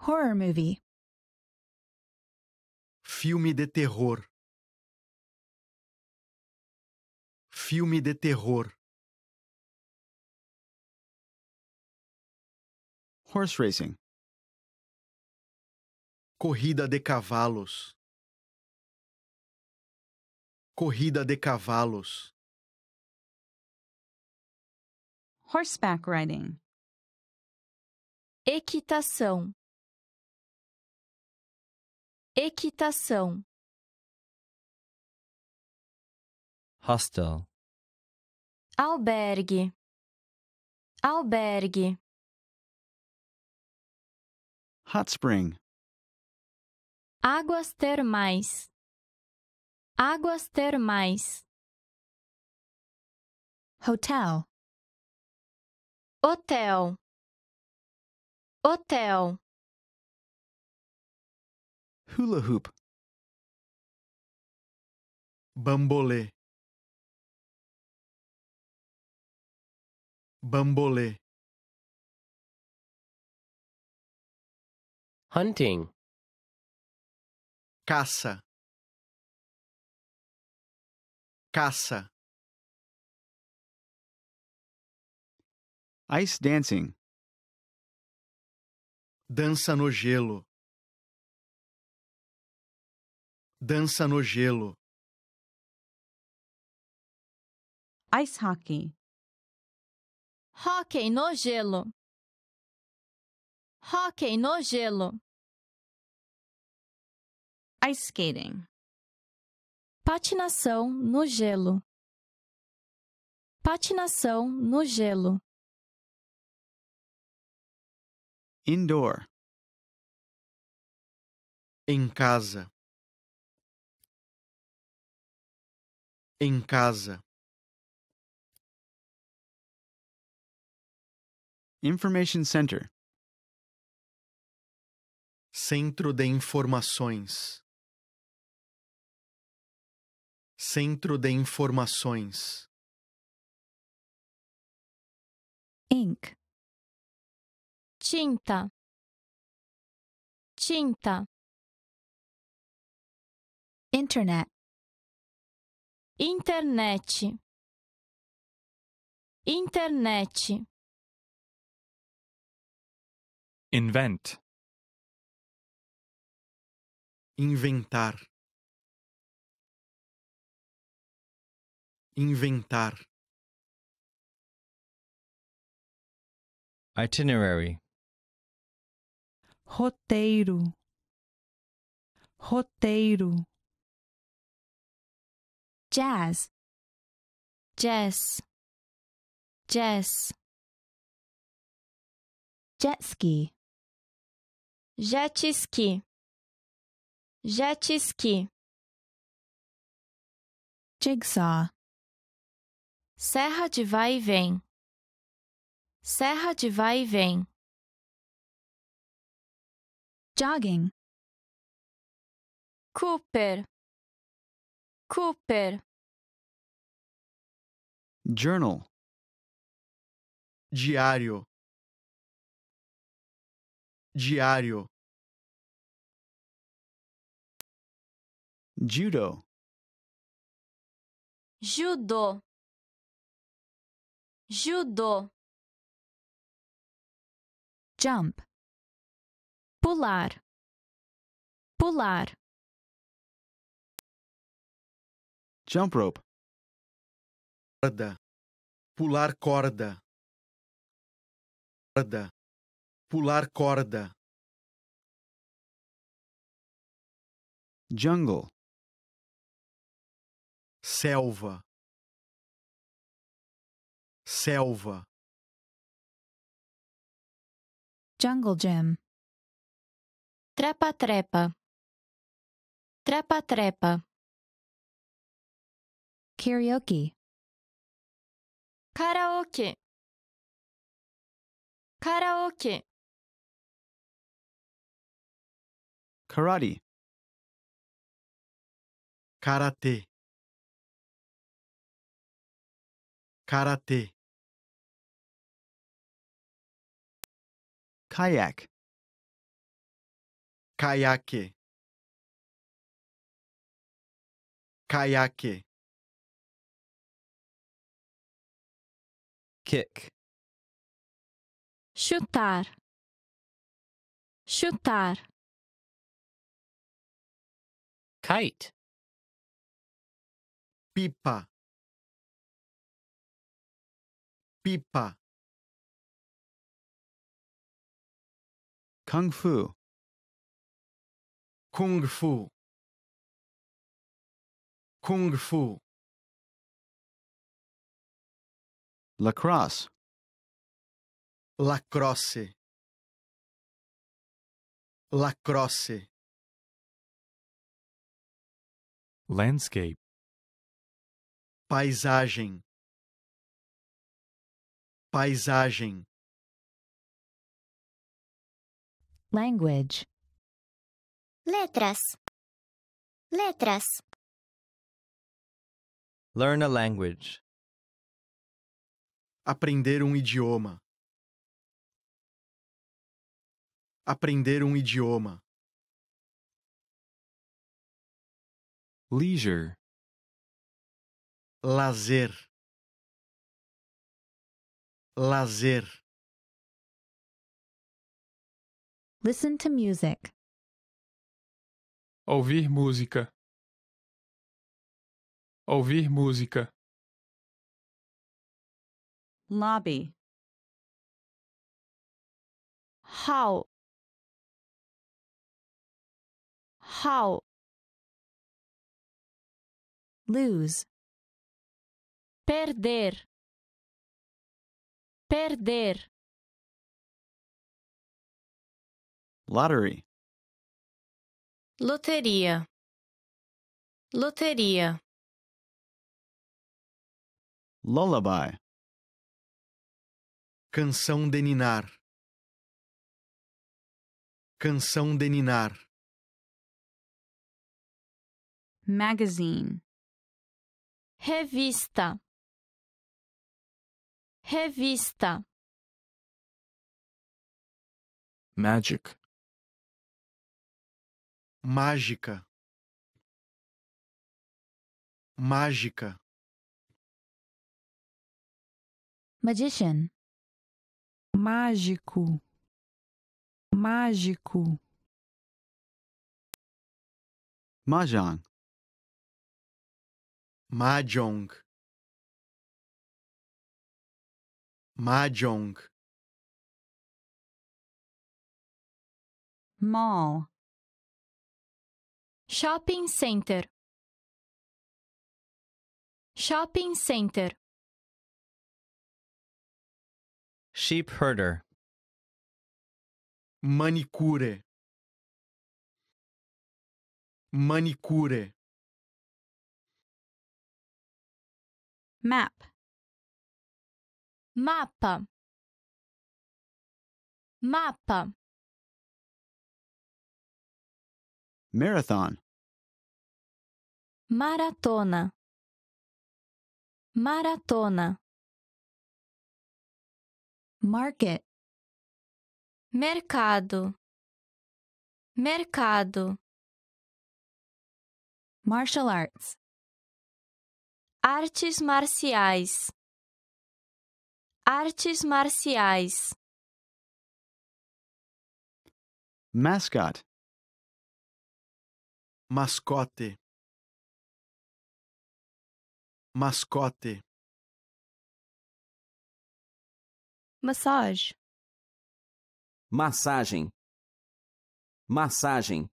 Horror movie. Filme de terror. Filme de terror. Horse racing. Corrida de cavalos. Corrida de cavalos. Horseback riding. Equitação. Equitação. Hostel. Albergue. Albergue. Hot spring. Águas termais. Águas termais. Hotel. Hotel. Hotel. Hula hoop. Bambolê. Bambolê. Hunting. Caça. Caça. Ice dancing. Dança no gelo. Dança no gelo. Ice hockey. Hockey no gelo. Hockey no gelo. Ice skating. Patinação no gelo. Patinação no gelo. Indoor. Em casa. Em casa. Information Center. Centro de Informações. Centro de Informações Ink Tinta Tinta Internet Internet Internet Invent Inventar Inventar. Itinerary. Roteiro. Roteiro. Jazz. Jazz. Jazz. Jet ski. Jet ski. Jet ski. Jigsaw. Serra de vai e vem. Serra de vai e vem. Jogging. Cooper. Cooper. Journal. Diário. Diário. Judo. Judo judô, jump, pular, pular, jump rope, corda, pular corda, corda, pular corda, jungle, selva selva jungle gym trepa trepa trepa trepa karaoke karaoke karaoke karate karate karate kayak kayake kayake kick chutar chutar kite pipa pipa Kung Fu. Kung Fu. Kung Fu. Lacrosse. Lacrosse. Lacrosse. Landscape. Paisagem. Paisagem. language letras letras learn a language aprender um idioma aprender um idioma leisure lazer lazer Listen to music. Ouvir música. Ouvir música. Lobby. Hall. Hall. Lose. Perder. Perder. Lottery. Loteria. Loteria. Lullaby. Canção de ninar. Canção de ninar. Magazine. Revista. Revista. Magic mágica, mágica, magician, mágico, mágico, mahjong, mahjong, mahjong. mall shopping center shopping center sheep herder manicure manicure map mapa mapa Marathon. Maratona. Maratona. Market. Mercado. Mercado. Martial arts. Artes marciais. Artes marciais. Mascot. mascote mascote massage massagem massagem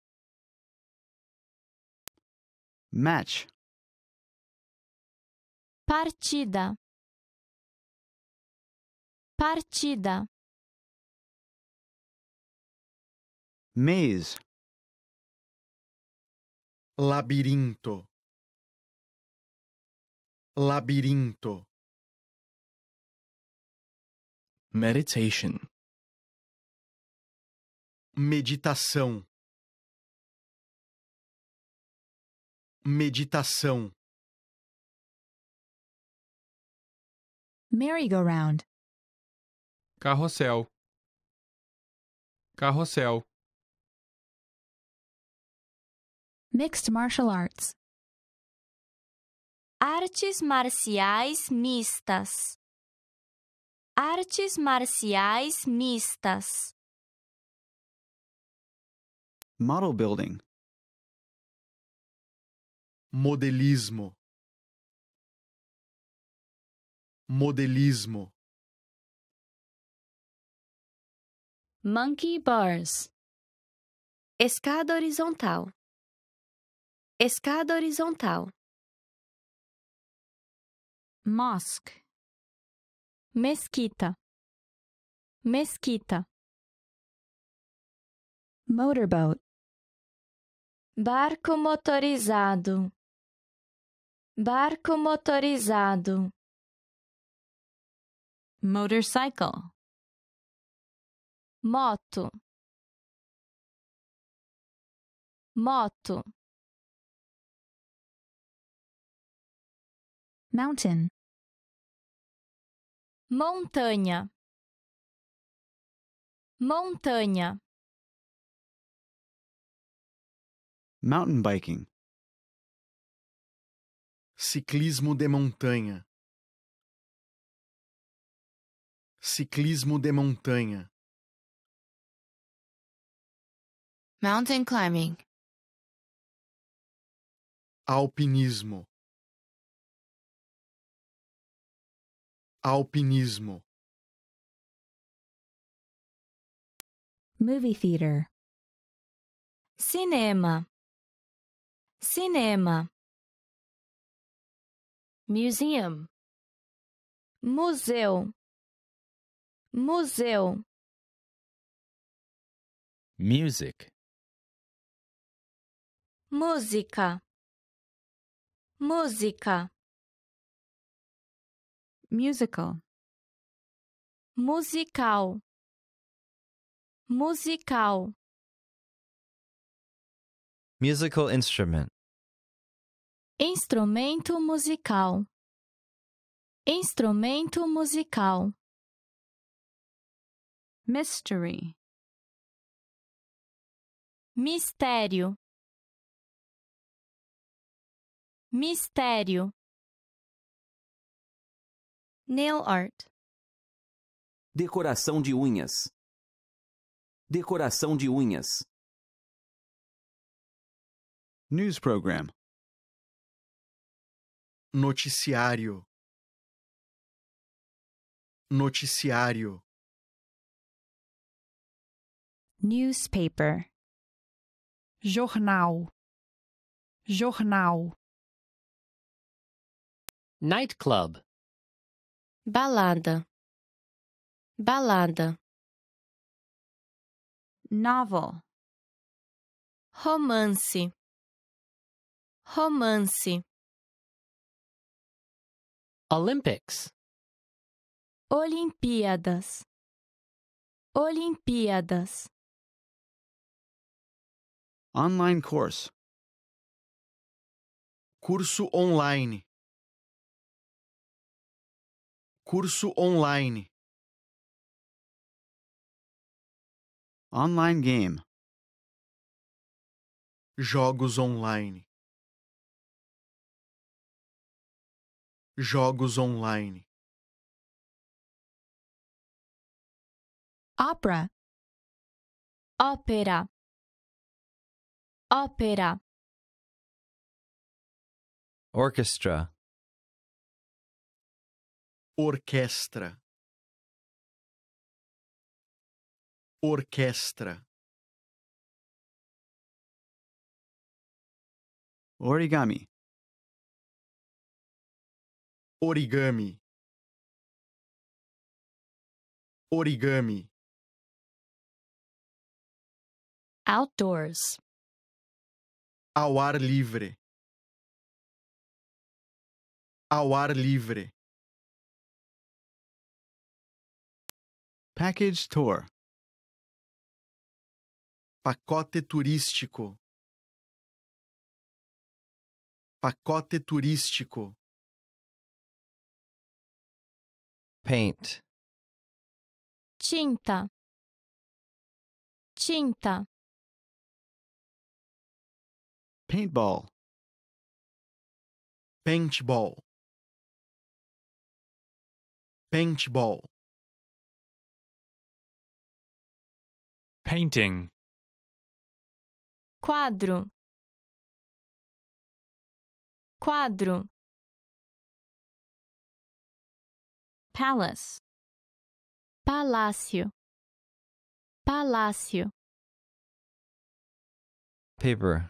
match partida partida mês labirinto, labirinto. Meditation. Meditação. Meditação. Merry-go-round. Carrossel. Carrossel. Mixed Martial Arts Artes marciais mistas. Artes marciais mistas. Model building. Modelismo. Modelismo. Monkey bars. Escada horizontal. Escada horizontal. Mosque. Mesquita. Mesquita. Motorboat. Barco motorizado. Barco motorizado. Motorcycle. Moto. Moto. Mountain. Montanha. Montanha. Mountain biking. Ciclismo de montanha. Ciclismo de montanha. Mountain climbing. Alpinismo. alpinismo movie theater cinema cinema museum museu museu music música música musical musical musical musical instrument instrumento musical instrumento musical mystery mistério mistério Nail art. Decoração de unhas. Decoração de unhas. News program. Noticiário. Noticiário. Newspaper. Jornal. Jornal. Nightclub balada, balada, novel, romance, romance, Olympics, Olimpíadas, Olimpíadas, online course, curso online curso online. Online game. Jogos online. Jogos online. Opera. Ópera. Ópera. Orchestra orquestra, orquestra. Origami. Origami. Origami. Outdoors. Ao ar livre. Ao ar livre. Package tour. Pacote turístico. Pacote turístico. Paint. Tinta. Tinta. Paintball. Paintball. Paintball. painting quadro quadro palace palácio palácio paper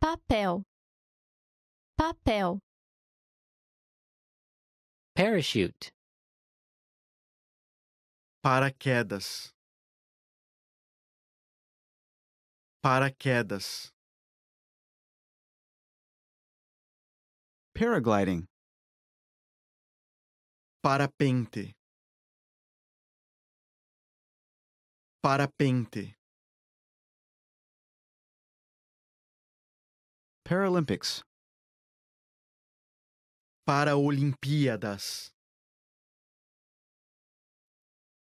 papel papel parachute paraquedas Paraquedas. Paragliding. Parapente. Parapente. Paralympics. Paraolimpíadas.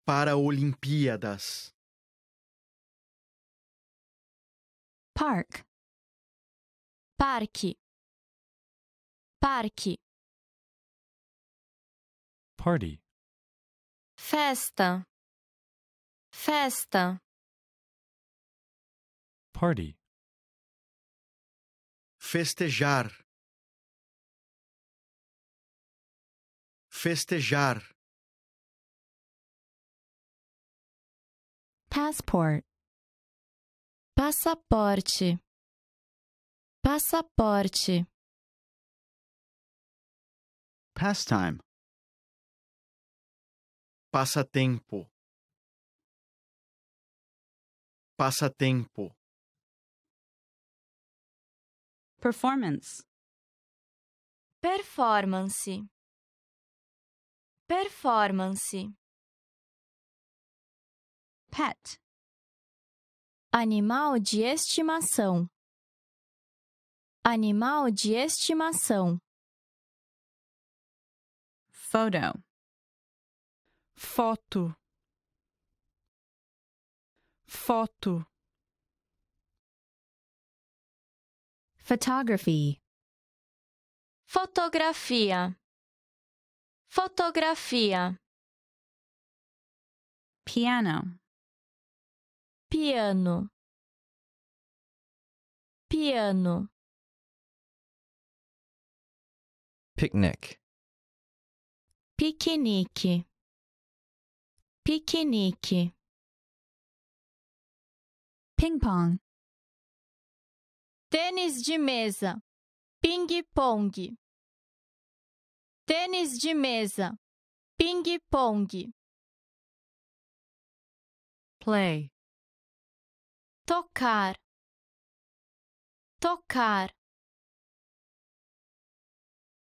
Paraolimpíadas. Park. Parchi. Parchi. Party. Festa. Festa. Party. Festejar. Festejar. Passport. passaporte, passaporte. Pastime. Passatempo. Passatempo. Performance. Performance. Performance. Pet. Animal de estimação. Animal de estimação. Photo. Foto. Foto. Photography. Fotografia. Fotografia. Piano piano piano picnic piquenique piquenique ping pong tênis de mesa ping pong tênis de mesa ping pong play tocar, tocar,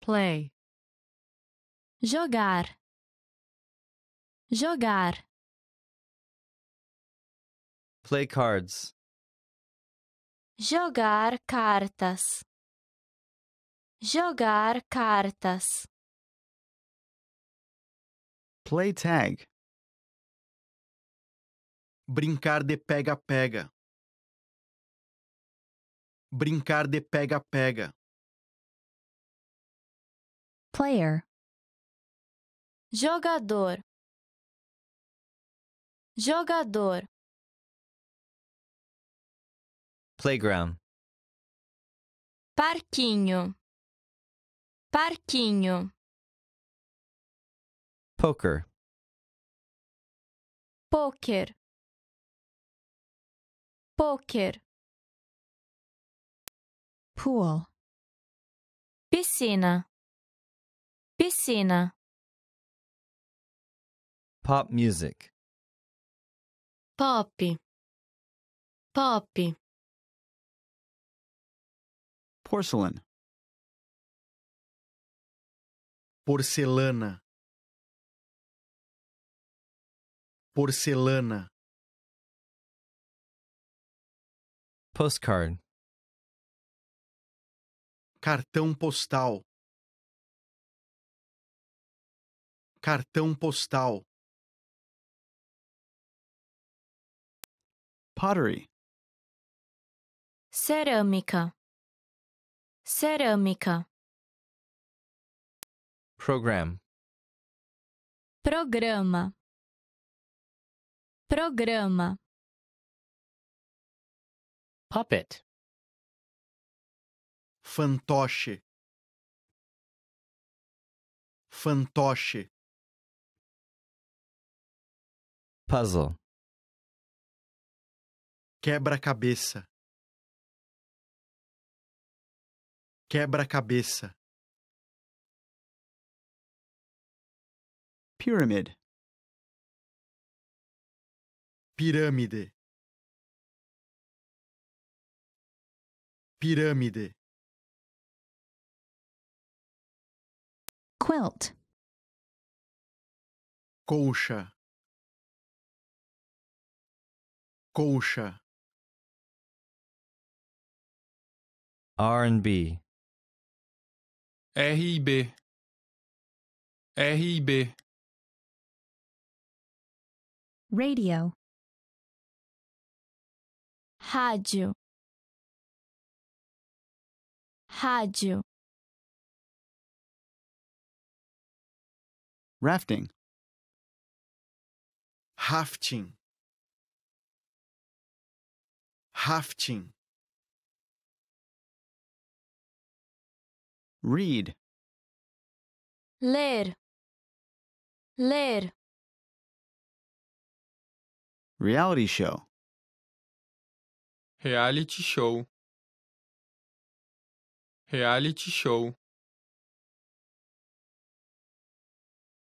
play, jogar, jogar, play cards, jogar cartas, jogar cartas, play tag brincar de pega-pega. Brincar de pega-pega. Player. Jogador. Jogador. Playground. Parquinho. Parquinho. Poker. Poker. Poker. pool piscina piscina pop music Poppy. Poppy. porcelain porcelana porcelana postcard cartão postal, cartão postal, pottery, cerâmica, cerâmica, program, programa, programa, puppet fantoche, fantoche, puzzle, quebra-cabeça, quebra-cabeça, pyramid, pirâmide. pirâmide quilt. Colcha. Colcha. R&B. RIB. B. Radio. Rádio. Rádio. Rafting. Rafting. Rafting. Read. Ler. Ler. Reality show. Reality show. Reality show.